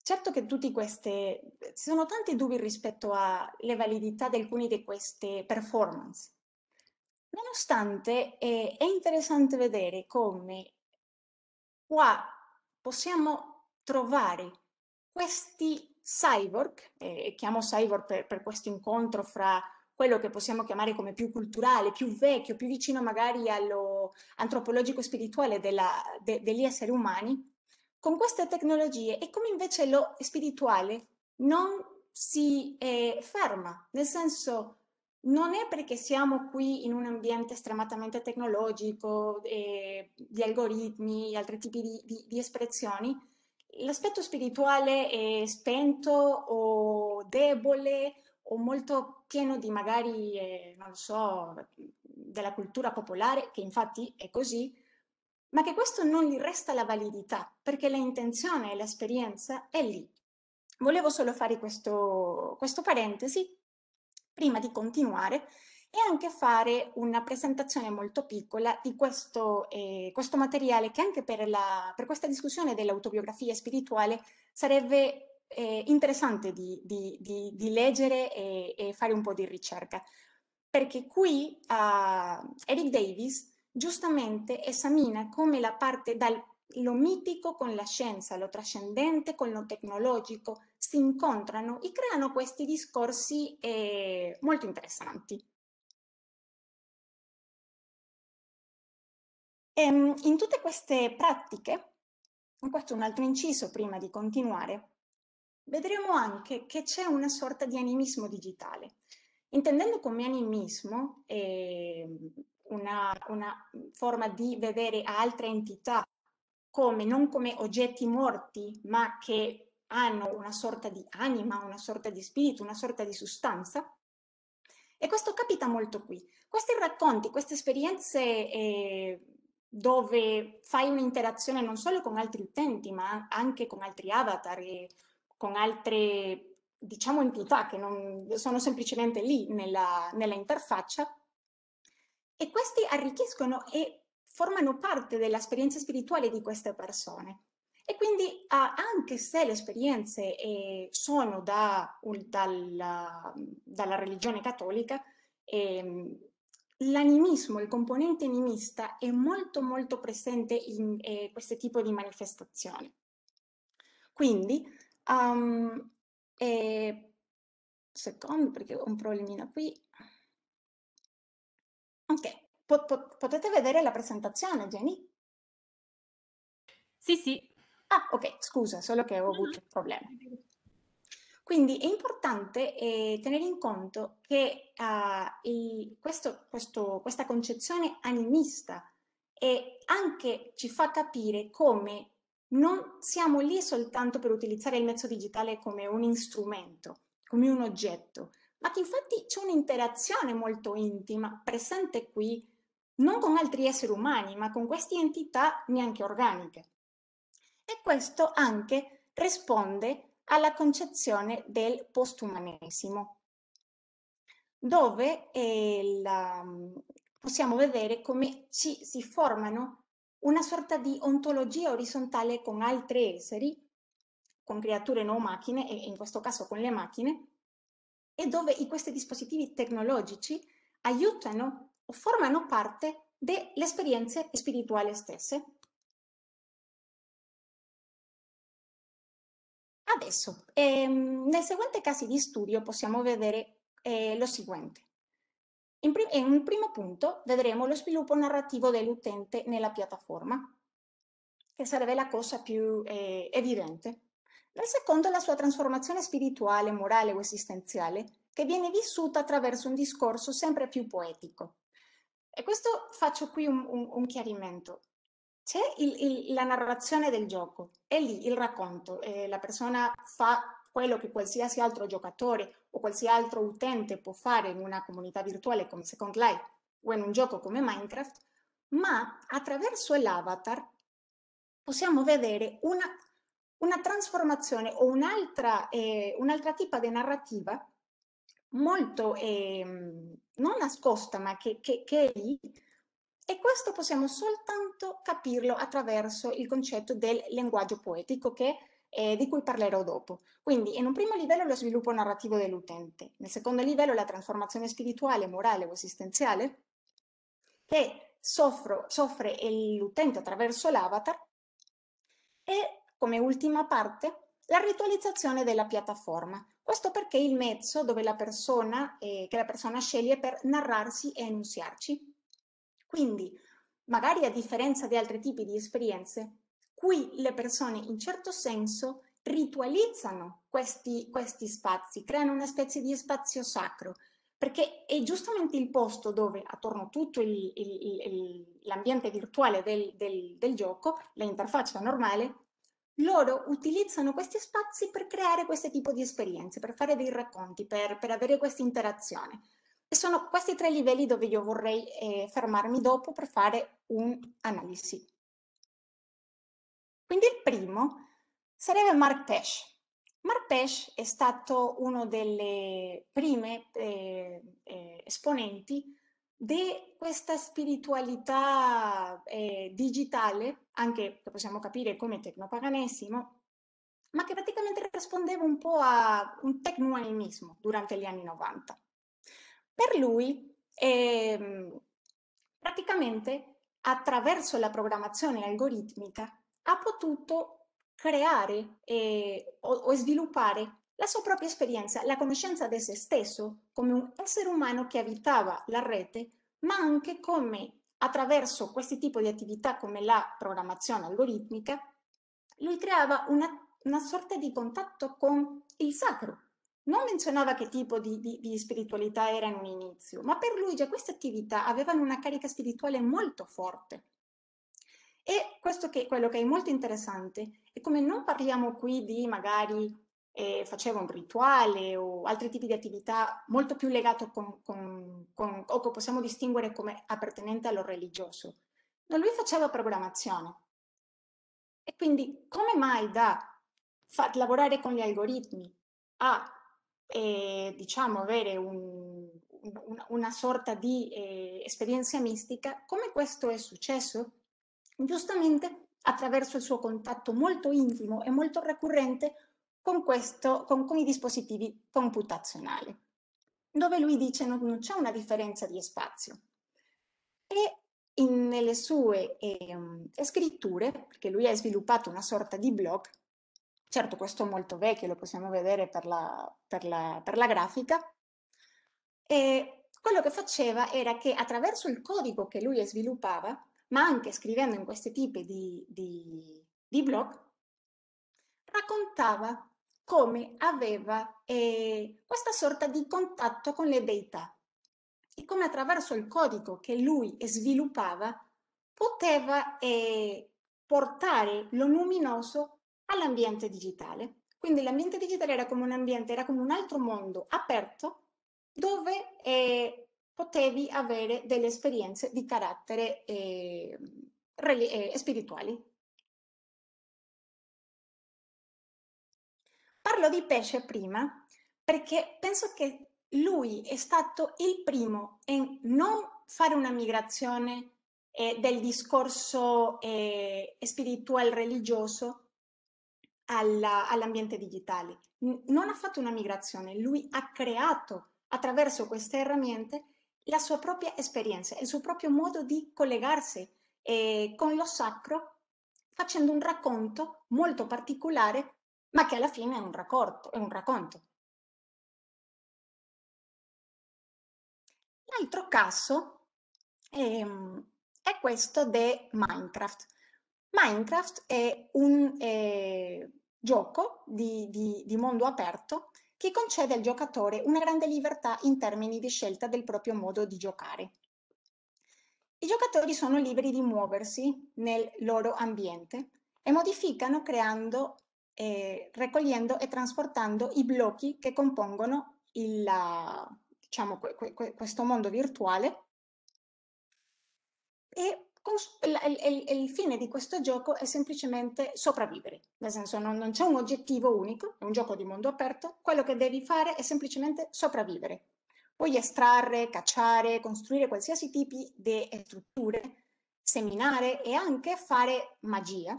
Certo che tutti questi, ci sono tanti dubbi rispetto alle validità di alcune di queste performance. Nonostante eh, è interessante vedere come qua possiamo trovare questi cyborg, eh, chiamo cyborg per, per questo incontro fra quello che possiamo chiamare come più culturale, più vecchio, più vicino magari allo antropologico spirituale della, de, degli esseri umani, con queste tecnologie e come invece lo spirituale non si eh, ferma, nel senso non è perché siamo qui in un ambiente estremamente tecnologico, eh, di algoritmi, altri tipi di, di, di espressioni. L'aspetto spirituale è spento o debole o molto pieno di magari, eh, non so, della cultura popolare, che infatti è così, ma che questo non gli resta la validità, perché l'intenzione e l'esperienza è lì. Volevo solo fare questo, questo parentesi prima di continuare e anche fare una presentazione molto piccola di questo, eh, questo materiale che anche per, la, per questa discussione dell'autobiografia spirituale sarebbe eh, interessante di, di, di, di leggere e, e, fare un po' di ricerca. Perché qui uh, Eric Davis giustamente esamina come la parte dal lo mitico con la scienza, lo trascendente con lo tecnologico si incontrano e creano questi discorsi eh, molto interessanti. E, ehm, in tutte queste pratiche, questo è un altro inciso prima di continuare, vedremo anche che c'è una sorta di animismo digitale. Intendendo come animismo eh, una, una, forma di vedere altre entità come, non come oggetti morti, ma che hanno una sorta di anima, una sorta di spirito, una sorta di sostanza. E questo capita molto qui. Questi racconti, queste esperienze eh, dove fai un'interazione non solo con altri utenti, ma anche con altri avatar e con altre, diciamo, entità che non, sono semplicemente lì nella, nella interfaccia, e questi arricchiscono e formano parte dell'esperienza spirituale di queste persone. E quindi anche se le esperienze eh, sono da, dalla, dalla, religione cattolica, ehm, l'animismo, il componente animista è molto molto presente in eh, questo tipo di manifestazioni. Quindi, um, eh, secondo perché ho un problemino qui. Ok, pot potete vedere la presentazione, Jenny? Sì, sì. Ah, ok, scusa, solo che ho avuto un problema. Quindi è importante eh, tenere in conto che eh, il, questo, questo, questa concezione animista è anche ci fa capire come non siamo lì soltanto per utilizzare il mezzo digitale come un strumento, come un oggetto, ma che infatti c'è un'interazione molto intima presente qui non con altri esseri umani, ma con queste entità neanche organiche. E questo anche risponde alla concezione del postumanesimo, dove la, um, possiamo vedere come ci, si formano una sorta di ontologia orizzontale con altri esseri, con creature non macchine, e in questo caso con le macchine, e dove questi dispositivi tecnologici aiutano o formano parte delle esperienze spirituali stesse. Adesso, ehm, nel seguente caso di studio possiamo vedere eh, lo seguente. In, prim in un primo punto vedremo lo sviluppo narrativo dell'utente nella piattaforma, che sarebbe la cosa più eh, evidente. Nel secondo la sua trasformazione spirituale, morale o esistenziale, che viene vissuta attraverso un discorso sempre più poetico, e questo faccio qui un, un, un chiarimento. C'è il, il, la narrazione del gioco, è lì il racconto, eh, la persona fa quello che qualsiasi altro giocatore o qualsiasi altro utente può fare in una comunità virtuale come Second Life o in un gioco come Minecraft, ma attraverso l'avatar possiamo vedere una, una trasformazione o un'altra, eh, un'altra tipa di narrativa molto eh, non nascosta, ma che, che, che, è lì, e questo possiamo soltanto capirlo attraverso il concetto del linguaggio poetico che, eh, di cui parlerò dopo. Quindi in un primo livello lo sviluppo narrativo dell'utente, nel secondo livello la trasformazione spirituale, morale o esistenziale che soffro, soffre l'utente attraverso l'avatar e come ultima parte la ritualizzazione della piattaforma. Questo perché è il mezzo dove la persona, eh, che la persona sceglie per narrarsi e enunciarci. Quindi, magari a differenza di altri tipi di esperienze, qui le persone in certo senso ritualizzano questi, questi spazi, creano una specie di spazio sacro, perché è giustamente il posto dove attorno a tutto l'ambiente virtuale del, del, del gioco, l'interfaccia normale, loro utilizzano questi spazi per creare questo tipo di esperienze, per fare dei racconti, per, per avere questa interazione. E sono questi tre livelli dove io vorrei eh, fermarmi dopo per fare un'analisi. Quindi il primo sarebbe Mark Pesh. Mark Pesh è stato uno delle prime eh, eh, esponenti di questa spiritualità eh, digitale, anche che possiamo capire come tecnopaganesimo, ma che praticamente rispondeva un po' a un tecnoanimismo durante gli anni 90. Per lui, eh, praticamente attraverso la programmazione algoritmica, ha potuto creare eh, o, o sviluppare la sua propria esperienza, la conoscenza di se stesso come un essere umano che abitava la rete, ma anche come attraverso questi tipi di attività come la programmazione algoritmica, lui creava una, una sorta di contatto con il sacro. Non menzionava che tipo di, di, di spiritualità era in un inizio, ma per lui già queste attività avevano una carica spirituale molto forte. E questo che, quello che è molto interessante è come non parliamo qui di magari eh, faceva un rituale o altri tipi di attività molto più legato con, con, con, o che possiamo distinguere come appartenente allo religioso. No, lui faceva programmazione. E quindi come mai da lavorare con gli algoritmi a eh, diciamo avere un, un, una sorta di eh, esperienza mistica, come questo è successo? Giustamente attraverso il suo contatto molto intimo e molto recurrente con, questo, con, con i dispositivi computazionali, dove lui dice non, non c'è una differenza di spazio. E in, nelle sue eh, scritture, perché lui ha sviluppato una sorta di blog, certo questo è molto vecchio, lo possiamo vedere per la, per la, per la grafica, e quello che faceva era che attraverso il codice che lui sviluppava, ma anche scrivendo in questi tipi di, di, di blog, raccontava come aveva eh, questa sorta di contatto con le deità e come attraverso il codice che lui sviluppava poteva eh, portare lo luminoso all'ambiente digitale. Quindi l'ambiente digitale era come un ambiente, era come un altro mondo aperto dove eh, potevi avere delle esperienze di carattere eh, eh, spirituali, parlo di pesce prima perché penso che lui è stato il primo in non fare una migrazione eh, del discorso eh, spiritual religioso alla, all'ambiente digitale. N- non ha fatto una migrazione, lui ha creato attraverso queste herramiente la sua propria esperienza, il suo proprio modo di collegarsi eh, con lo sacro facendo un racconto molto particolare ma che alla fine è un racconto. È un racconto. L'altro caso ehm, è questo di Minecraft. Minecraft è un eh, gioco di, di, di mondo aperto che concede al giocatore una grande libertà in termini di scelta del proprio modo di giocare. I giocatori sono liberi di muoversi nel loro ambiente e modificano creando eh, raccogliendo e trasportando i blocchi che compongono il, la, diciamo, que, que, questo mondo virtuale. E il, il, il, fine di questo gioco è semplicemente sopravvivere, nel senso non, non c'è un oggettivo unico, è un gioco di mondo aperto, quello che devi fare è semplicemente sopravvivere. Puoi estrarre, cacciare, costruire qualsiasi tipo di strutture, seminare e anche fare magia,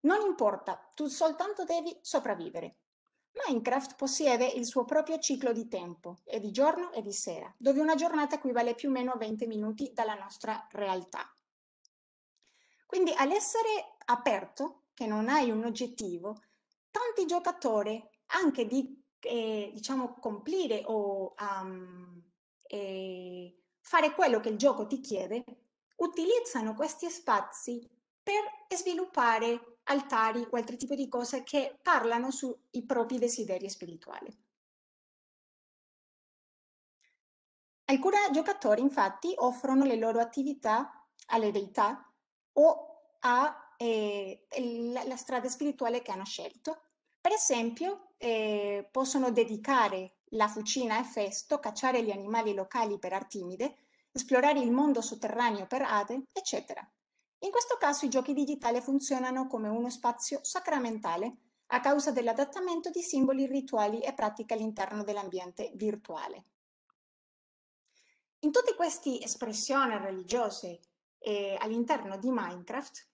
non importa, tu soltanto devi sopravvivere. Minecraft possiede il suo proprio ciclo di tempo, e di giorno e di sera, dove una giornata equivale più o meno a 20 minuti dalla nostra realtà. Quindi all'essere aperto, che non hai un oggettivo, tanti giocatori, anche di eh, diciamo, complire o um, eh, fare quello che il gioco ti chiede, utilizzano questi spazi per sviluppare altari o altri tipi di cose che parlano sui propri desideri spirituali. Alcuni giocatori infatti offrono le loro attività alle deità o alla eh, strada spirituale che hanno scelto. Per esempio eh, possono dedicare la fucina a Efesto, cacciare gli animali locali per Artimide, esplorare il mondo sotterraneo per Ade, eccetera. In questo caso i giochi digitali funzionano come uno spazio sacramentale a causa dell'adattamento di simboli rituali e pratiche all'interno dell'ambiente virtuale. In tutte queste espressioni religiose eh, all'interno di Minecraft,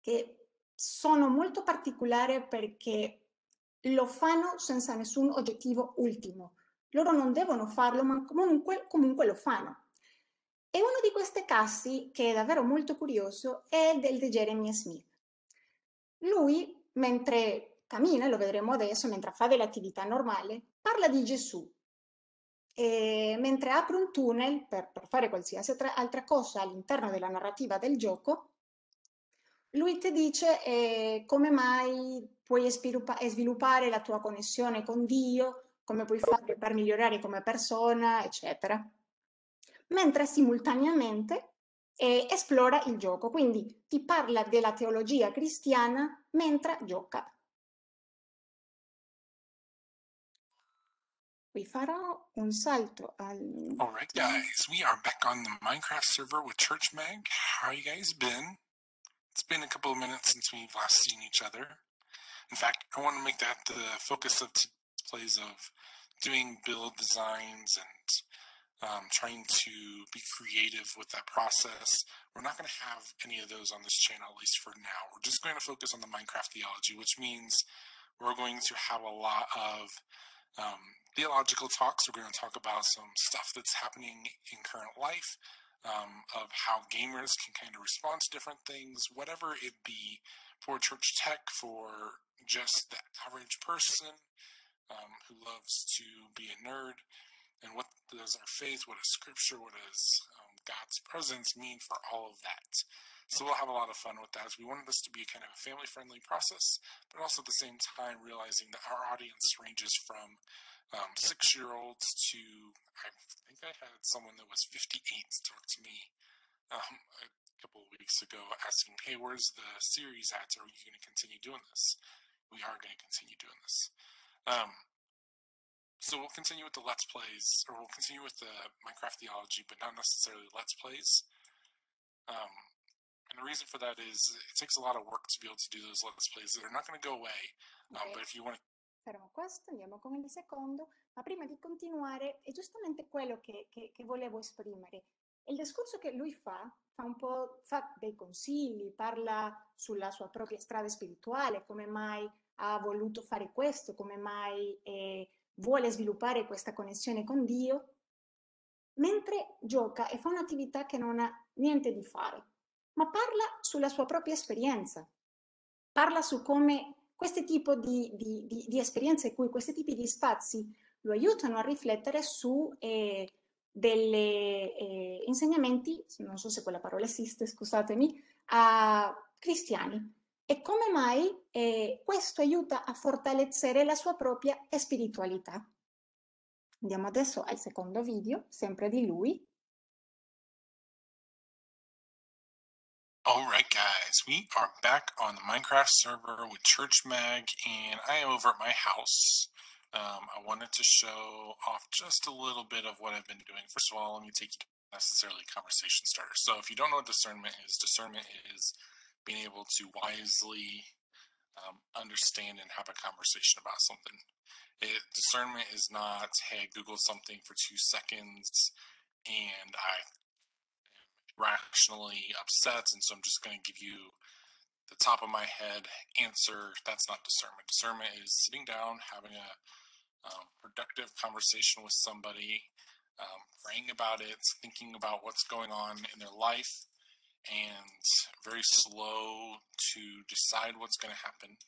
che sono molto particolari perché lo fanno senza nessun obiettivo ultimo. Loro non devono farlo, ma comunque, comunque lo fanno. E uno di questi casi, che è davvero molto curioso, è del di Jeremy Smith. Lui, mentre cammina, lo vedremo adesso, mentre fa dell'attività normale, parla di Gesù. E mentre apre un tunnel per, per fare qualsiasi altra cosa all'interno della narrativa del gioco, lui ti dice eh, come mai puoi sviluppare la tua connessione con Dio, come puoi fare per migliorare come persona, eccetera mentre simultaneamente eh, esplora il gioco, quindi ti parla della teologia cristiana mentre gioca. We farò un salto al... Alright guys, we are back on the Minecraft server with Church Mag. How you guys been? It's been a couple of minutes since we've last seen each other. In fact, I want to make that the focus of today's plays of doing build designs and um, trying to be creative with that process. We're not going to have any of those on this channel, at least for now. We're just going to focus on the Minecraft theology, which means we're going to have a lot of um, theological talks. We're going to talk about some stuff that's happening in current life, um, of how gamers can kind of respond to different things, whatever it be for church tech, for just the average person um, who loves to be a nerd and what does our faith, what does scripture, what does um, God's presence mean for all of that? So we'll have a lot of fun with that we wanted this to be kind of a family friendly process, but also at the same time realizing that our audience ranges from um, six year olds to, I think I had someone that was 58 talk to me um, a couple of weeks ago asking, hey, where's the series at? Are you going to continue doing this? We are going to continue doing this. Um, so we'll continue with the Let's Plays, or we'll continue with the Minecraft Theology, but not necessarily Let's Plays. Um, and the reason for that is it takes a lot of work to be able to do those Let's Plays. They're not going to go away, um, but if you want to Fermo questo, andiamo con il secondo, ma prima di continuare è giustamente quello che, che, che volevo esprimere. Il discorso che lui fa, fa, fa dei consigli, parla sulla sua propria strada spirituale, come mai ha voluto fare questo, come mai eh, vuole sviluppare questa connessione con Dio, mentre gioca e fa un'attività che non ha niente di fare, ma parla sulla sua propria esperienza, parla su come questo tipo di, di, di, di esperienze, cui questi tipi di spazi lo aiutano a riflettere su eh, delle eh, insegnamenti, non so se quella parola esiste, scusatemi, a cristiani, e come mai eh, questo aiuta a fortalezzare la sua propria spiritualità. Andiamo adesso al secondo video, sempre di lui. All right, guys, we are back on the Minecraft server with Church Mag and I am over at my house. Um, I wanted to show off just a little bit of what I've been doing. First of all, let me take you to necessarily conversation starter. So if you don't know what discernment is, discernment is being able to wisely um, understand and have a conversation about something. It, discernment is not, hey, Google something for two seconds and I am rationally upset, and so I'm just going to give you the top of my head answer. That's not discernment. Discernment is sitting down, having a um, productive conversation with somebody, um, praying about it, thinking about what's going on in their life, and very slow to decide what's going to happen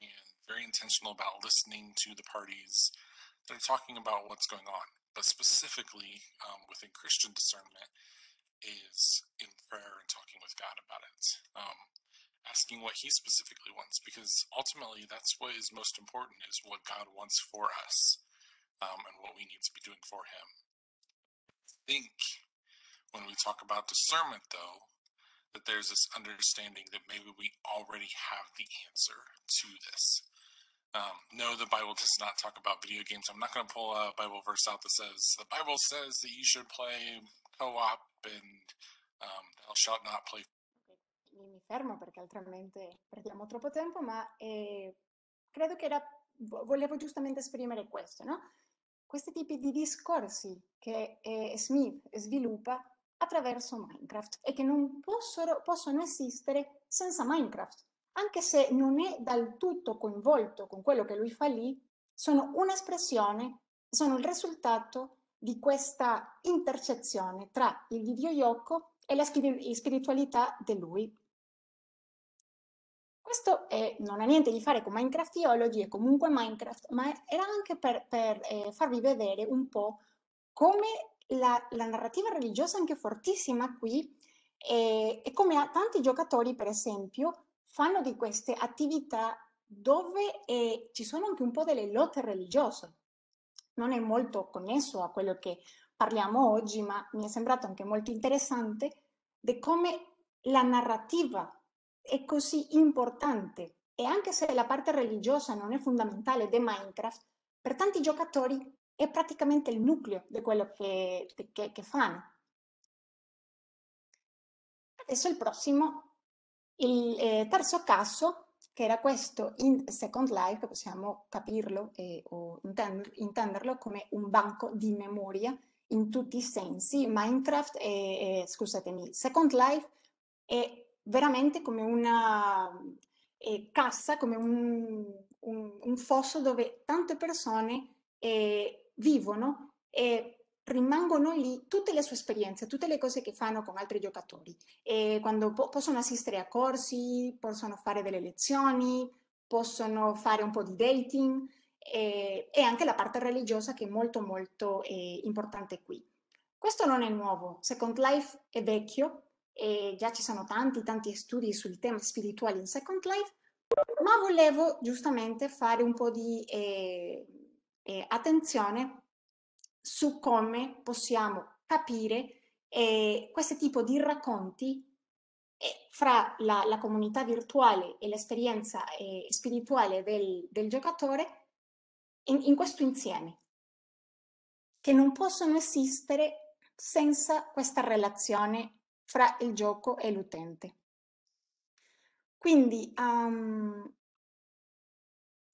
and very intentional about listening to the parties that are talking about what's going on. But specifically um, within Christian discernment is in prayer and talking with God about it. Um, asking what he specifically wants because ultimately that's what is most important is what God wants for us um, and what we need to be doing for him. I think when we talk about discernment, though, that there's this understanding that maybe we already have the answer to this. Um, no, the Bible does not talk about video games. I'm not going to pull a Bible verse out that says the Bible says that you should play co-op and um, thou shalt not play. Mi fermo perché altrimenti perdiamo troppo tempo, ma eh, credo che era, volevo giustamente esprimere questo, no? Questi tipi di discorsi che eh, Smith sviluppa attraverso Minecraft e che non possono, possono esistere senza Minecraft. Anche se non è dal tutto coinvolto con quello che lui fa lì, sono un'espressione, sono il risultato di questa intercezione tra il videogioco e la spiritualità di lui. Questo è, non ha niente a che fare con Minecraft Theology e comunque Minecraft, ma era anche per, per eh, farvi vedere un po' come la, la narrativa religiosa è anche fortissima qui e, e come tanti giocatori, per esempio, fanno di queste attività dove eh, ci sono anche un po' delle lotte religiose. Non è molto connesso a quello che parliamo oggi, ma mi è sembrato anche molto interessante di come la narrativa è così importante e anche se la parte religiosa non è fondamentale di Minecraft, per tanti giocatori è praticamente il nucleo di quello che, che, che fanno. Adesso il prossimo, il eh, terzo caso, che era questo in Second Life, possiamo capirlo eh, o intender, intenderlo come un banco di memoria in tutti i sensi. Minecraft, e, scusatemi, Second Life è veramente come una eh, cassa, come un, un, un, fosso dove tante persone eh, vivono e rimangono lì tutte le sue esperienze, tutte le cose che fanno con altri giocatori. E quando po- possono assistere a corsi, possono fare delle lezioni, possono fare un po' di dating eh, e anche la parte religiosa che è molto molto eh, importante qui. Questo non è nuovo, Second Life è vecchio e già ci sono tanti tanti studi sul tema spirituale in Second Life, ma volevo giustamente fare un po' di... Eh, eh, attenzione su come possiamo capire eh, questo tipo di racconti eh, fra la, la comunità virtuale e l'esperienza eh, spirituale del, del giocatore in, in questo insieme, che non possono esistere senza questa relazione fra il gioco e l'utente. Quindi um,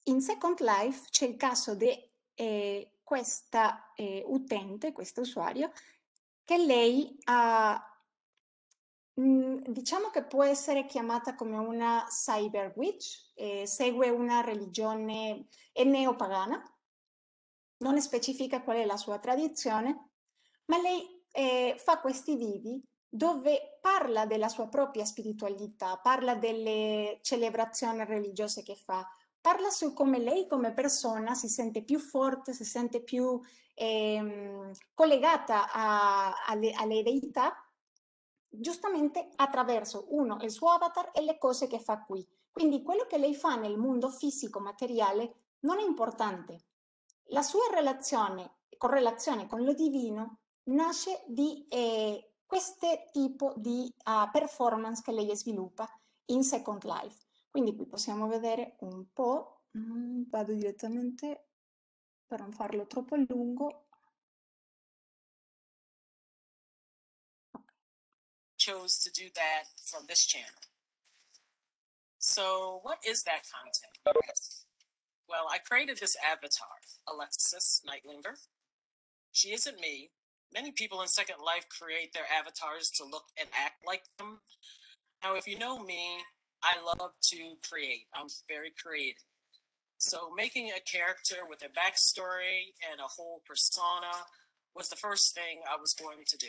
in Second Life c'è il caso di eh, questa eh, utente, questo usuario, che lei ha, mh, mm, diciamo che può essere chiamata come una cyber witch, eh, segue una religione neopagana, non specifica qual è la sua tradizione, ma lei eh, fa questi vivi dove parla della sua propria spiritualità, parla delle celebrazioni religiose che fa, parla su come lei come persona si sente più forte, si sente più ehm, collegata deità, giustamente attraverso uno, il suo avatar e le cose che fa qui. Quindi quello che lei fa nel mondo fisico materiale non è importante. La sua relazione, correlazione con lo divino nasce di eh, questo tipo di uh, performance che lei sviluppa in Second Life. Quindi qui possiamo vedere un po', mm, vado direttamente per non farlo troppo a lungo. Chose to do that from this channel. So what is that content? Well, I created this avatar, Alexis Nightlinger. She isn't me. Many people in Second Life create their avatars to look and act like them. Now, if you know me, I love to create. I'm very creative. So making a character with a backstory and a whole persona was the first thing I was going to do.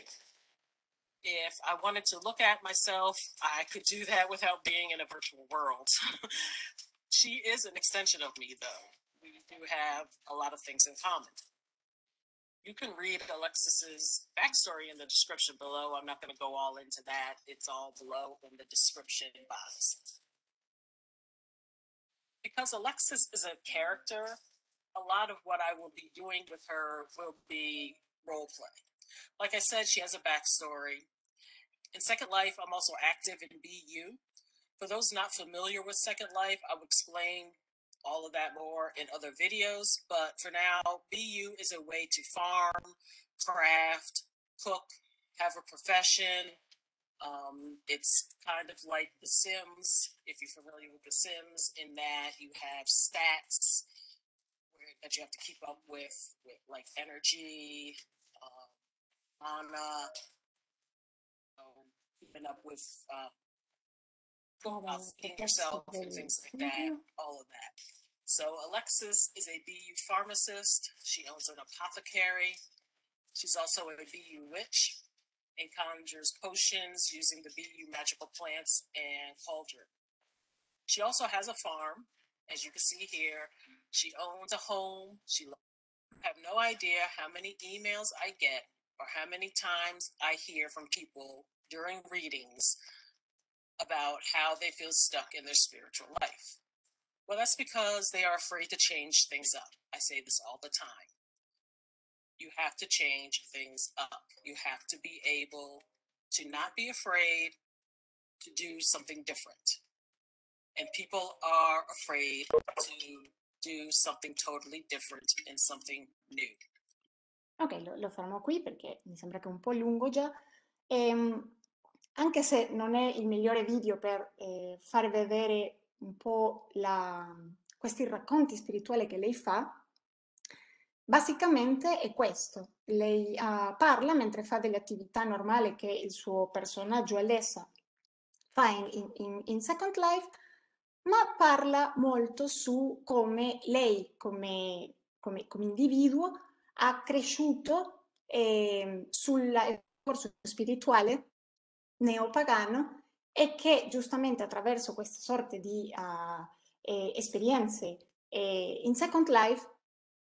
If I wanted to look at myself, I could do that without being in a virtual world. she is an extension of me, though. We do have a lot of things in common you can read Alexis's backstory in the description below. I'm not going to go all into that. It's all below in the description box. Because Alexis is a character, a lot of what I will be doing with her will be role play. Like I said, she has a backstory. In Second Life, I'm also active in BU. For those not familiar with Second Life, I will explain all of that more in other videos. But for now, BU is a way to farm, craft, cook, have a profession. Um, it's kind of like The Sims, if you're familiar with The Sims, in that you have stats where, that you have to keep up with, with like energy, uh, mana, um, keeping up with uh, about yourself, and things like that, mm-hmm. all of that. So Alexis is a BU pharmacist. She owns an apothecary. She's also a BU witch and conjures potions using the BU magical plants and cauldron. She also has a farm, as you can see here. She owns a home. She have no idea how many emails I get or how many times I hear from people during readings about how they feel stuck in their spiritual life. Well, that's because they are afraid to change things up. I say this all the time. You have to change things up. You have to be able to not be afraid to do something different. And people are afraid to do something totally different and something new. Ok, lo, lo fermo qui perché mi sembra che è un po' lungo già. Ehm, anche se non è il migliore video per eh, far vedere un po' la, questi racconti spirituali che lei fa, basicamente è questo. Lei uh, parla mentre fa delle attività normali che il suo personaggio Alessa fa in, in, in Second Life, ma parla molto su come lei, come, come, come individuo, ha cresciuto eh, sul corso spirituale neopagano e che giustamente attraverso questa sorta di uh, eh, esperienze eh, in Second Life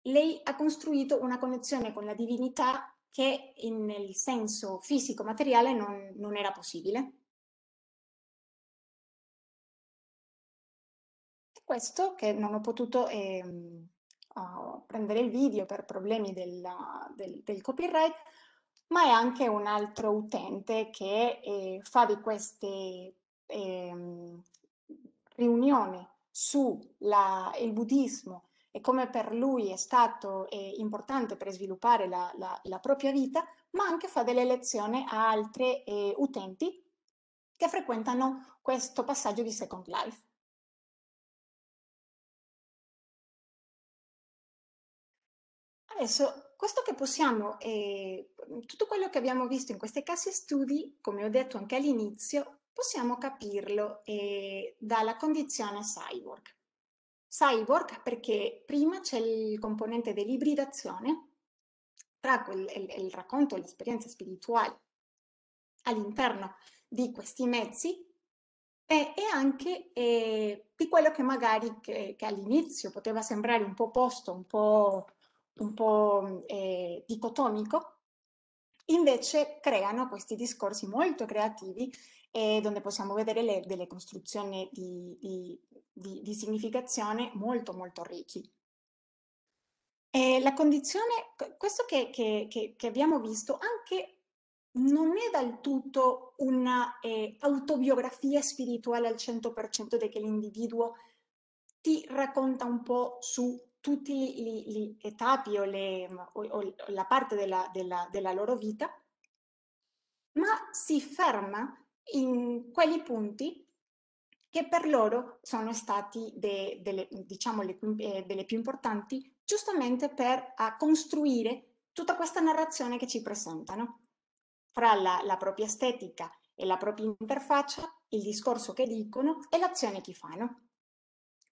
lei ha costruito una connessione con la divinità che in, nel senso fisico-materiale non, non era possibile. questo che non ho potuto eh, uh, prendere il video per problemi della, del, del, copyright, ma è anche un altro utente che eh, fa di queste eh, riunioni sul buddismo e come per lui è stato eh, importante per sviluppare la, la, la, propria vita, ma anche fa delle lezioni a altri eh, utenti che frequentano questo passaggio di Second Life. Adesso questo che possiamo, eh, tutto quello che abbiamo visto in queste casse studi, come ho detto anche all'inizio, possiamo capirlo eh, dalla condizione cyborg. Cyborg perché prima c'è il componente dell'ibridazione tra quel, il, il racconto, l'esperienza spirituale all'interno di questi mezzi e, e anche eh, di quello che magari che, che all'inizio poteva sembrare un po' posto, un po' un po' mm, eh, dicotomico, invece creano questi discorsi molto creativi eh, dove possiamo vedere le, delle costruzioni di, di, di, di, significazione molto molto ricchi. E la condizione, questo che, che, che, che abbiamo visto anche non è dal tutto una eh, autobiografia spirituale al 100% di che l'individuo ti racconta un po' su tutti gli, etapi o, le, o, o la parte della, della, della loro vita, ma si ferma in quei punti che per loro sono stati de, delle, diciamo, le, eh, delle più importanti, giustamente per costruire tutta questa narrazione che ci presentano. Fra la, la, propria estetica e la propria interfaccia, il discorso che dicono e l'azione che fanno.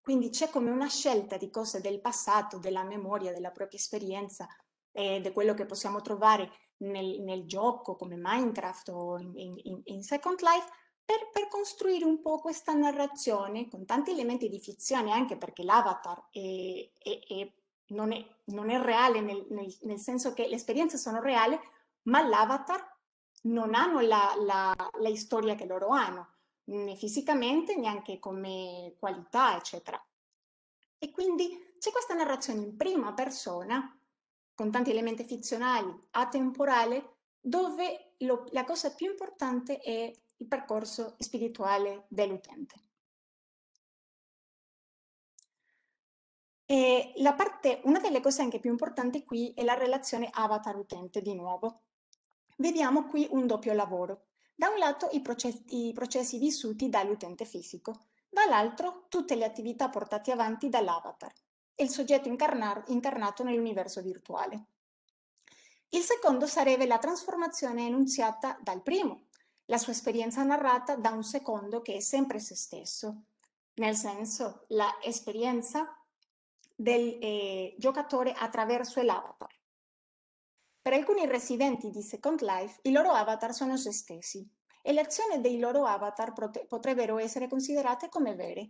Quindi c'è come una scelta di cose del passato, della memoria, della propria esperienza, eh, di quello che possiamo trovare nel, nel gioco come Minecraft o in, in, in Second Life, per, per, costruire un po' questa narrazione con tanti elementi di fizione, anche perché l'avatar è, è, è, non, non, è, reale, nel, nel, nel, senso che le esperienze sono reali, ma l'avatar non hanno la, la, la, storia che loro hanno né fisicamente, neanche come qualità, eccetera. E quindi c'è questa narrazione in prima persona, con tanti elementi fizionali, atemporale, dove lo, la cosa più importante è il percorso spirituale dell'utente. E la parte, una delle cose anche più importanti qui è la relazione avatar-utente di nuovo. Vediamo qui un doppio lavoro. Da un lato i processi, i processi vissuti dall'utente fisico, dall'altro tutte le attività portate avanti dall'avatar, il soggetto incarnar, incarnato nell'universo virtuale. Il secondo sarebbe la trasformazione enunciata dal primo, la sua esperienza narrata da un secondo che è sempre se stesso, nel senso l'esperienza del eh, giocatore attraverso l'avatar. Per alcuni residenti di Second Life i loro avatar sono se stessi e le azioni dei loro avatar potrebbero essere considerate come vere,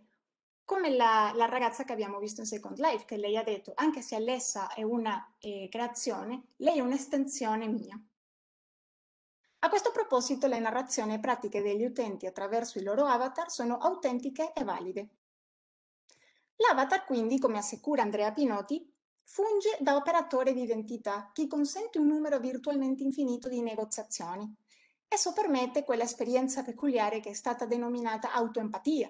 come la, la, ragazza che abbiamo visto in Second Life, che lei ha detto, anche se Alessa è una eh, creazione, lei è un'estensione mia. A questo proposito, le narrazioni e pratiche degli utenti attraverso i loro avatar sono autentiche e valide. L'avatar, quindi, come assicura Andrea Pinotti, funge da operatore di identità che consente un numero virtualmente infinito di negoziazioni. Esso permette quell'esperienza peculiare che è stata denominata autoempatia,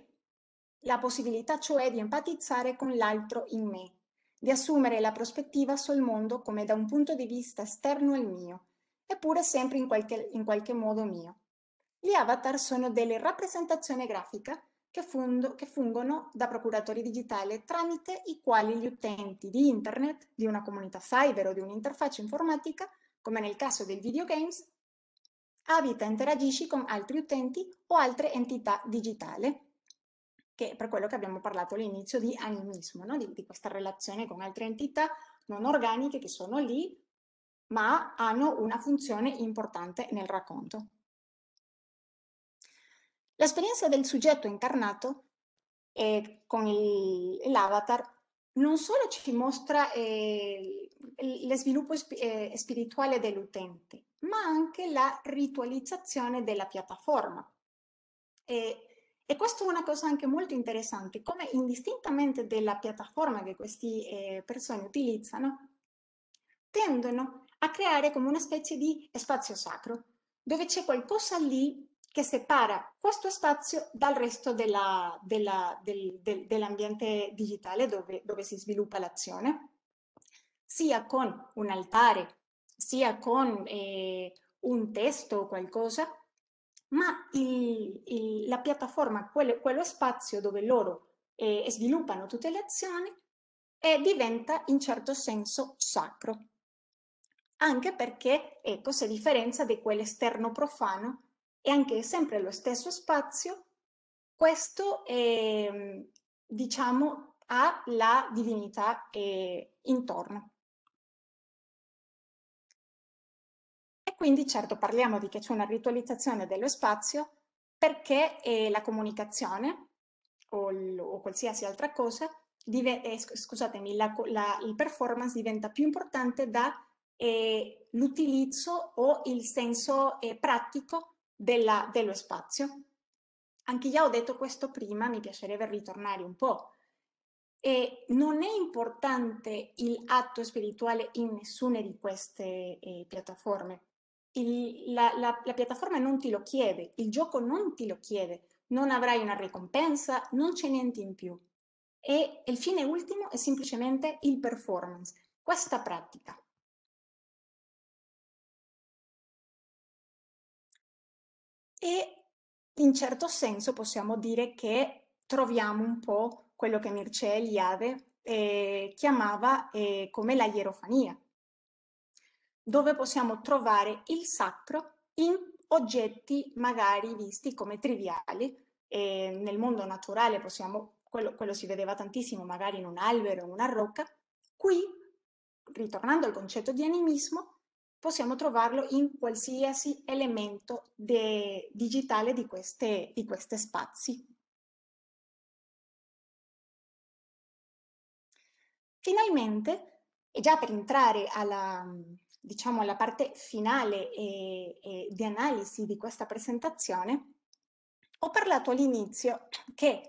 la possibilità cioè di empatizzare con l'altro in me, di assumere la prospettiva sul mondo come da un punto di vista esterno al mio, eppure sempre in qualche, in qualche modo mio. Gli avatar sono delle rappresentazioni grafiche che, fung che fungono da procuratori digitali tramite i quali gli utenti di internet, di una comunità cyber o di un'interfaccia informatica, come nel caso del videogames, abita e interagisci con altri utenti o altre entità digitali, che è per quello che abbiamo parlato all'inizio di animismo, no? di, di questa relazione con altre entità non organiche che sono lì, ma hanno una funzione importante nel racconto. L'esperienza del soggetto incarnato eh, con il, l'avatar non solo ci mostra eh, lo sviluppo sp- eh, spirituale dell'utente, ma anche la ritualizzazione della piattaforma. E, e questa è una cosa anche molto interessante, come indistintamente dalla piattaforma che queste eh, persone utilizzano, tendono a creare come una specie di spazio sacro, dove c'è qualcosa lì che separa questo spazio dal resto dell'ambiente del, dell digitale dove, dove si sviluppa l'azione, sia con un altare, sia con eh, un testo o qualcosa, ma il, il, la piattaforma, quello, quello, spazio dove loro eh, sviluppano tutte le azioni, eh, diventa in certo senso sacro, anche perché ecco, si differenzia di quell'esterno profano e anche sempre lo stesso spazio, questo è, ehm, diciamo, ha la divinità eh, intorno. E quindi certo parliamo di che c'è una ritualizzazione dello spazio perché eh, la comunicazione o, o, qualsiasi altra cosa, eh, scusatemi, la, la, il performance diventa più importante da eh, l'utilizzo o il senso eh, pratico della, dello spazio. Anche io ho detto questo prima, mi piacerebbe ritornare un po'. E non è importante l'atto spirituale in nessuna di queste eh, piattaforme. Il, la, la, la piattaforma non ti lo chiede, il gioco non ti lo chiede, non avrai una ricompensa, non c'è niente in più. E il fine ultimo è semplicemente il performance, questa pratica. e in certo senso possiamo dire che troviamo un po' quello che Mircea Eliade eh, chiamava eh, come la ierofania, dove possiamo trovare il sacro in oggetti magari visti come triviali. Eh, nel mondo naturale possiamo, quello, quello si vedeva tantissimo magari in un albero, o una rocca. Qui, ritornando al concetto di animismo, possiamo trovarlo in qualsiasi elemento digitale di questi spazi. Finalmente, e già per entrare alla, diciamo, alla parte finale e, e di analisi di questa presentazione, ho parlato all'inizio che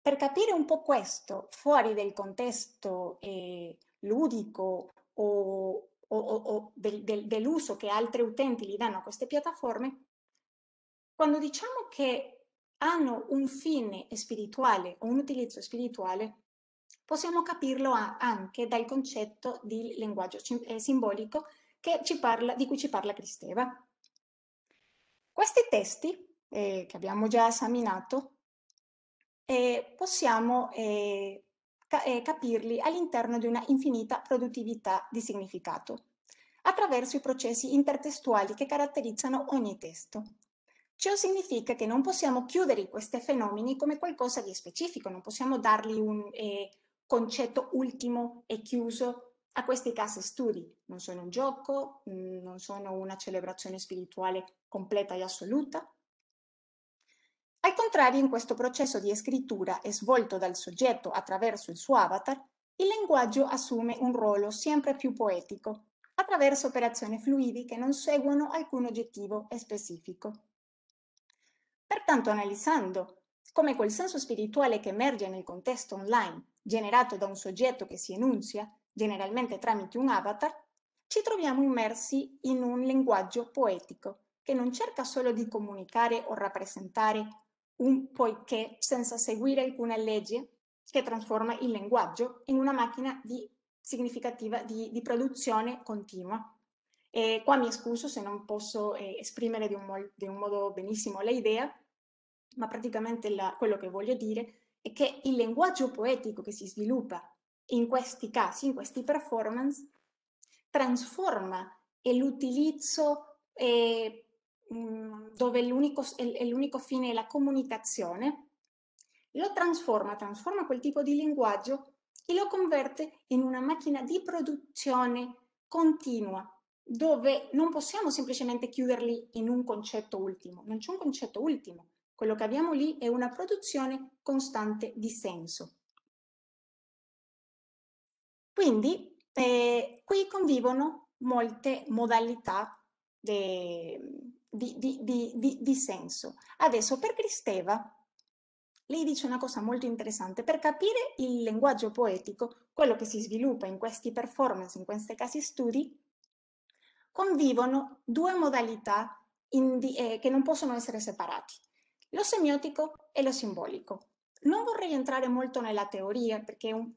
per capire un po' questo fuori del contesto eh, ludico o, o, o, o del, del, dell'uso che altri utenti gli danno a queste piattaforme, quando diciamo che hanno un fine spirituale o un utilizzo spirituale, possiamo capirlo anche dal concetto di linguaggio eh, simbolico parla, di cui ci parla Cristeva. Questi testi eh, che abbiamo già esaminato eh, possiamo eh, eh, capirli all'interno di una infinita produttività di significato, attraverso i processi intertestuali che caratterizzano ogni testo. Ciò significa che non possiamo chiudere questi fenomeni come qualcosa di specifico, non possiamo dargli un eh, concetto ultimo e chiuso a questi casi studi. Non sono un gioco, mm, non sono una celebrazione spirituale completa e assoluta, al contrario, in questo processo di scrittura svolto dal soggetto attraverso il suo avatar, il linguaggio assume un ruolo sempre più poetico, attraverso operazioni fluidi che non seguono alcun oggettivo specifico. Pertanto, analizzando come quel senso spirituale che emerge nel contesto online, generato da un soggetto che si enuncia, generalmente tramite un avatar, ci troviamo immersi in un linguaggio poetico, che non cerca solo di comunicare o rappresentare un poiché senza seguire alcuna legge che trasforma il linguaggio in una macchina di significativa di, di produzione continua. E qua mi scuso se non posso eh, esprimere di un, di un, modo benissimo l'idea, ma praticamente la, quello che voglio dire è che il linguaggio poetico che si sviluppa in questi casi, in questi performance, trasforma l'utilizzo eh, Mhmm, dove l'unico, è l'unico fine è la comunicazione, lo trasforma, trasforma quel tipo di linguaggio e lo converte in una macchina di produzione continua, dove non possiamo semplicemente chiuderli in un concetto ultimo, non c'è un concetto ultimo, quello che abbiamo lì è una produzione costante di senso. Quindi eh, qui convivono molte modalità de, di, di, di, di senso. Adesso, per Cristeva, lei dice una cosa molto interessante, per capire il linguaggio poetico, quello che si sviluppa in questi performance, in questi casi studi, convivono due modalità di, eh, che non possono essere separati, lo semiotico e lo simbolico. Non vorrei entrare molto nella teoria perché un,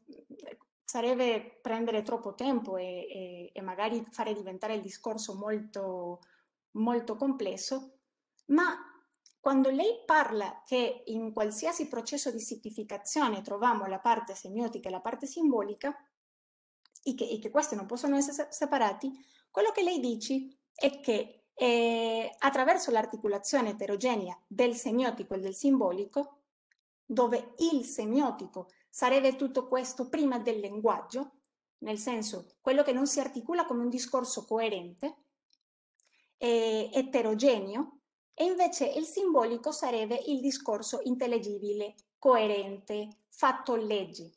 sarebbe prendere troppo tempo e, e, e magari fare diventare il discorso molto, molto complesso, ma quando lei parla che in qualsiasi processo di significazione troviamo la parte semiotica e la parte simbolica, e che, e che queste non possono essere separati, quello che lei dice è che eh, attraverso l'articolazione eterogenea del semiotico e del simbolico, dove il semiotico sarebbe tutto questo prima del linguaggio, nel senso quello che non si articola come un discorso coerente, eh, eterogeneo e invece il simbolico sarebbe il discorso intelligibile, coerente, fatto leggi.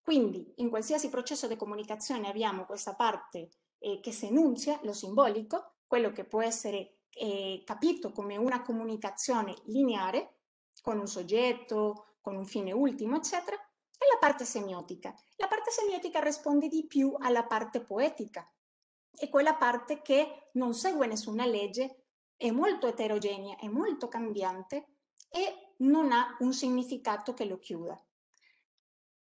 Quindi in qualsiasi processo di comunicazione abbiamo questa parte eh, che si enuncia, lo simbolico, quello che può essere eh, capito come una comunicazione lineare, con un soggetto, con un fine ultimo, eccetera, e la parte semiotica. La parte semiotica risponde di più alla parte poetica, è quella parte che non segue nessuna legge, è molto eterogenea, è molto cambiante e non ha un significato che lo chiuda.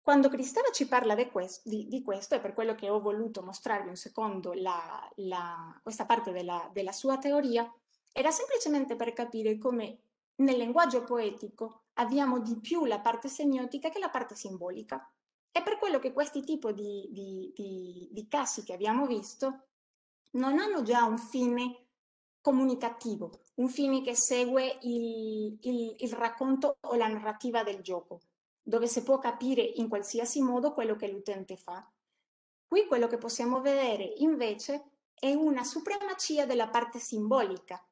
Quando Cristina ci parla questo, di, di, questo, è per quello che ho voluto mostrarvi un secondo la, la, questa parte della, della sua teoria, era semplicemente per capire come nel linguaggio poetico abbiamo di più la parte semiotica che la parte simbolica. È per quello che questi tipi di, di, di, di, casi che abbiamo visto non hanno già un fine comunicativo, un fine che segue il, il, il racconto o la narrativa del gioco, dove si può capire in qualsiasi modo quello che l'utente fa. Qui quello che possiamo vedere invece è una supremacia della parte simbolica,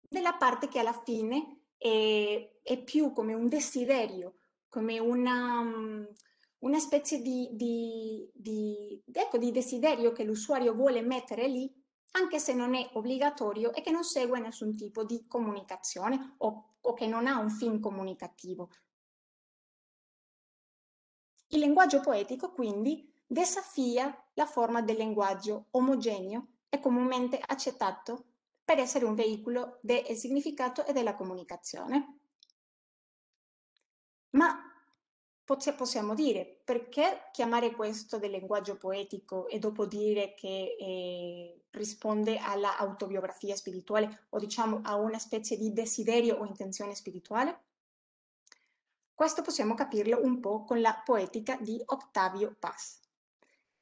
della parte che alla fine è, è più come un desiderio, come una, mm, una specie di, di, di, ecco, di desiderio che l'usuario vuole mettere lì anche se non è obbligatorio e che non segue nessun tipo di comunicazione o, o che non ha un fin comunicativo. Il linguaggio poetico quindi desafia la forma del linguaggio omogeneo e comunemente accettato per essere un veicolo del significato e della comunicazione. Ma possiamo dire perché chiamare questo del linguaggio poetico e dopo dire che eh, risponde alla autobiografia spirituale o diciamo a una specie di desiderio o intenzione spirituale? Questo possiamo capirlo un po' con la poetica di Octavio Paz,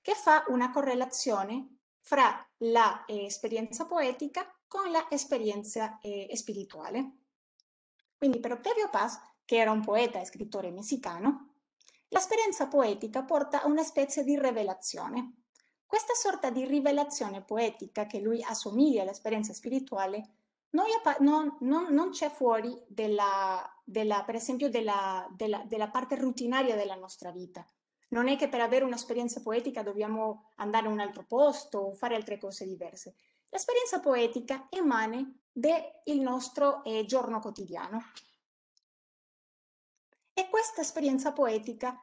che fa una correlazione fra l'esperienza eh, poetica con l'esperienza eh, spirituale. Quindi per Octavio Paz, che era un poeta e scrittore messicano, l'esperienza poetica porta a una specie di rivelazione. Questa sorta di rivelazione poetica che lui assomiglia all'esperienza spirituale non, non, non c'è fuori della, della, per esempio della, della parte rutinaria della nostra vita. Non è che per avere un'esperienza poetica dobbiamo andare in un altro posto o fare altre cose diverse. L'esperienza poetica emane del nostro eh, giorno quotidiano. E questa esperienza poetica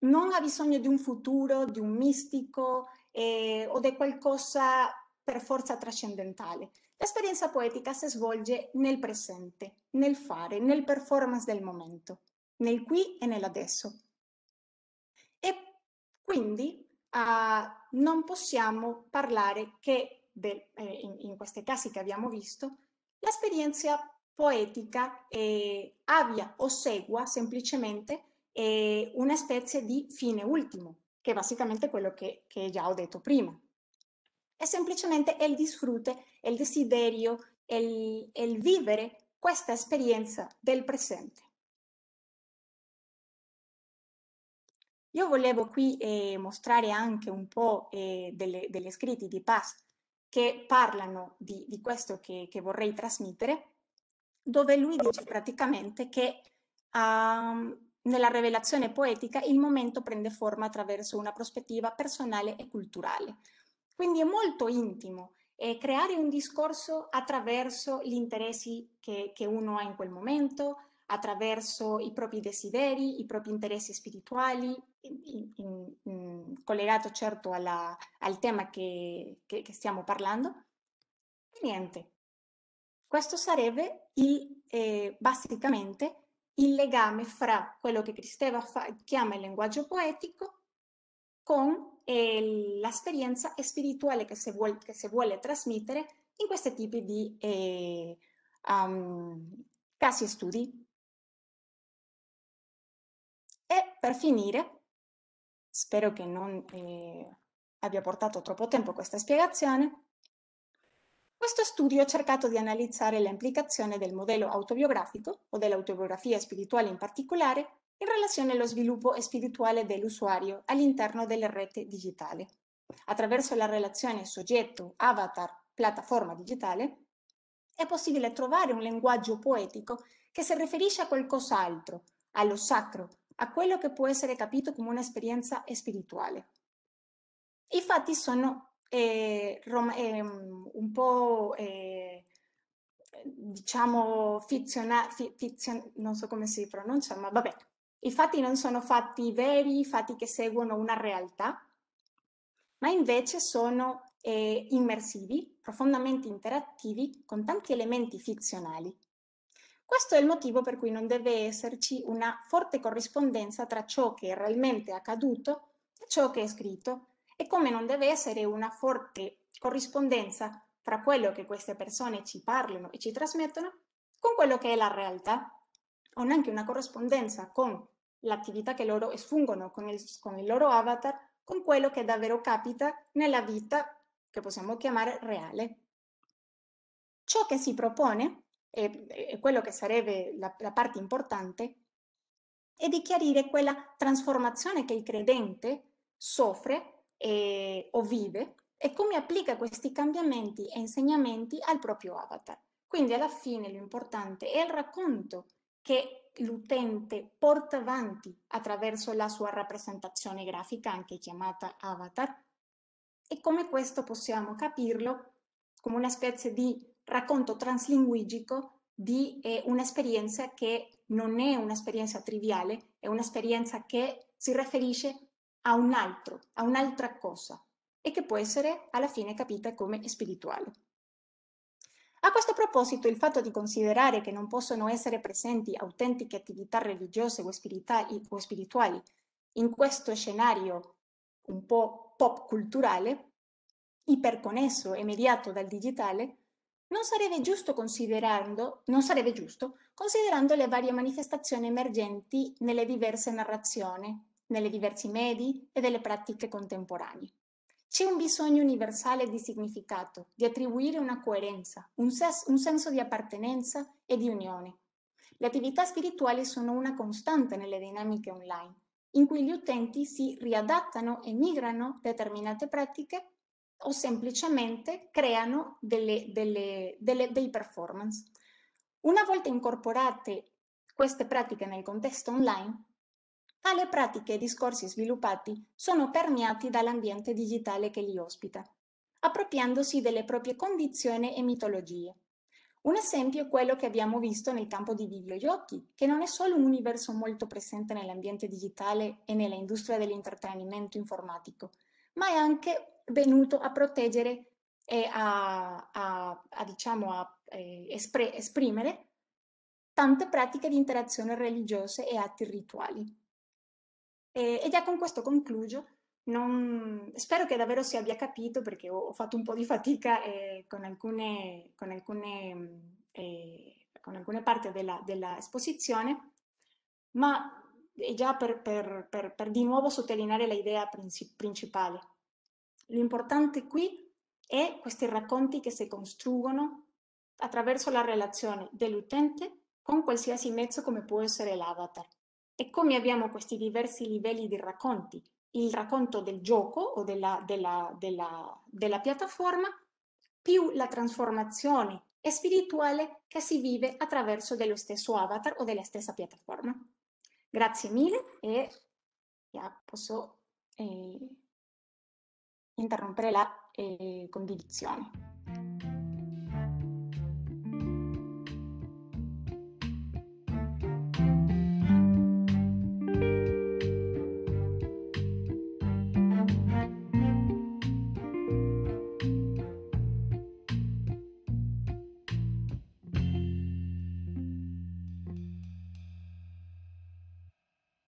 non ha bisogno di un futuro, di un mistico eh, o di qualcosa per forza trascendentale. L'esperienza poetica si svolge nel presente, nel fare, nel performance del momento, nel qui e nell'adesso. E quindi uh, non possiamo parlare che, del, eh, in, in questi casi che abbiamo visto, l'esperienza poetica eh, abbia o segua semplicemente eh, una specie di fine ultimo, che è basicamente quello che, che già ho detto prima. È semplicemente il disfrute, il desiderio, il, il vivere questa esperienza del presente. Io volevo qui eh, mostrare anche un po' eh, delle, degli scritti di Paz che parlano di, di questo che, che, vorrei trasmettere dove lui dice praticamente che um, nella rivelazione poetica il momento prende forma attraverso una prospettiva personale e culturale. Quindi è molto intimo è creare un discorso attraverso gli interessi che, che uno ha in quel momento, attraverso i propri desideri, i propri interessi spirituali, in, in, in, mhmm, collegato certo alla, al tema che, che, che stiamo parlando. E niente, questo sarebbe il, eh, basicamente il legame fra quello che Cristeva fa, chiama il linguaggio poetico con eh, l'esperienza spirituale che si, vuole, che si, vuole, trasmettere in questi tipi di eh, um, casi studi. E per finire, spero che non eh, abbia portato troppo tempo questa spiegazione, questo studio ha cercato di analizzare l'implicazione del modello autobiografico, o dell'autobiografia spirituale in particolare, in relazione allo sviluppo spirituale dell'usuario all'interno della rete digitale. Attraverso la relazione soggetto-avatar-piattaforma digitale, è possibile trovare un linguaggio poetico che si riferisce a qualcos'altro, allo sacro, a quello che può essere capito come un'esperienza spirituale. I fatti sono eh, rom- eh, un po' eh, diciamo fizionati, fizion- non so come si pronuncia, ma vabbè, i fatti non sono fatti veri, fatti che seguono una realtà, ma invece sono eh, immersivi, profondamente interattivi, con tanti elementi fizionali. Questo è il motivo per cui non deve esserci una forte corrispondenza tra ciò che è realmente accaduto e ciò che è scritto e come non deve essere una forte corrispondenza fra quello che queste persone ci parlano e ci trasmettono con quello che è la realtà, o neanche una corrispondenza con l'attività che loro esfungono con il, con il loro avatar, con quello che davvero capita nella vita che possiamo chiamare reale. Ciò che si propone, e quello che sarebbe la, la parte importante, è di chiarire quella trasformazione che il credente soffre eh, o vive e come applica questi cambiamenti e insegnamenti al proprio avatar. Quindi alla fine l'importante è il racconto che l'utente porta avanti attraverso la sua rappresentazione grafica, anche chiamata avatar, e come questo possiamo capirlo come una specie di racconto translinguigico di eh, un'esperienza che non è un'esperienza triviale, è un'esperienza che si riferisce a un altro, a un'altra cosa e che può essere alla fine capita come spirituale. A questo proposito, il fatto di considerare che non possono essere presenti autentiche attività religiose o spirituali in questo scenario un po' pop culturale, iperconnesso e mediato dal digitale, non sarebbe giusto considerando, sarebbe giusto considerando le varie manifestazioni emergenti nelle diverse narrazioni nelle diverse medi e delle pratiche contemporanee. C'è un bisogno universale di significato, di attribuire una coerenza, un, ses- un senso di appartenenza e di unione. Le attività spirituali sono una costante nelle dinamiche online, in cui gli utenti si riadattano e migrano determinate pratiche o semplicemente creano delle, delle, delle, dei performance. Una volta incorporate queste pratiche nel contesto online, Tale pratiche e discorsi sviluppati sono permeati dall'ambiente digitale che li ospita, appropriandosi delle proprie condizioni e mitologie. Un esempio è quello che abbiamo visto nel campo di videogiochi, che non è solo un universo molto presente nell'ambiente digitale e nella industria dell'intrattenimento informatico, ma è anche venuto a proteggere e a, a, a, diciamo, a eh, espre, esprimere tante pratiche di interazione religiose e atti rituali. E, e già con questo concludo. Non... Spero che davvero si abbia capito perché ho, ho fatto un po' di fatica eh, con alcune, con alcune, eh, con alcune parti della, della, esposizione, ma è già per, per, per, per di nuovo sottolineare l'idea princip principale. L'importante qui è questi racconti che si costruiscono attraverso la relazione dell'utente con qualsiasi mezzo come può essere l'avatar. E come abbiamo questi diversi livelli di racconti, il racconto del gioco o della, della, della, della piattaforma, più la trasformazione spirituale che si vive attraverso dello stesso avatar o della stessa piattaforma. Grazie mille e ja, posso eh, interrompere la eh, condivisione.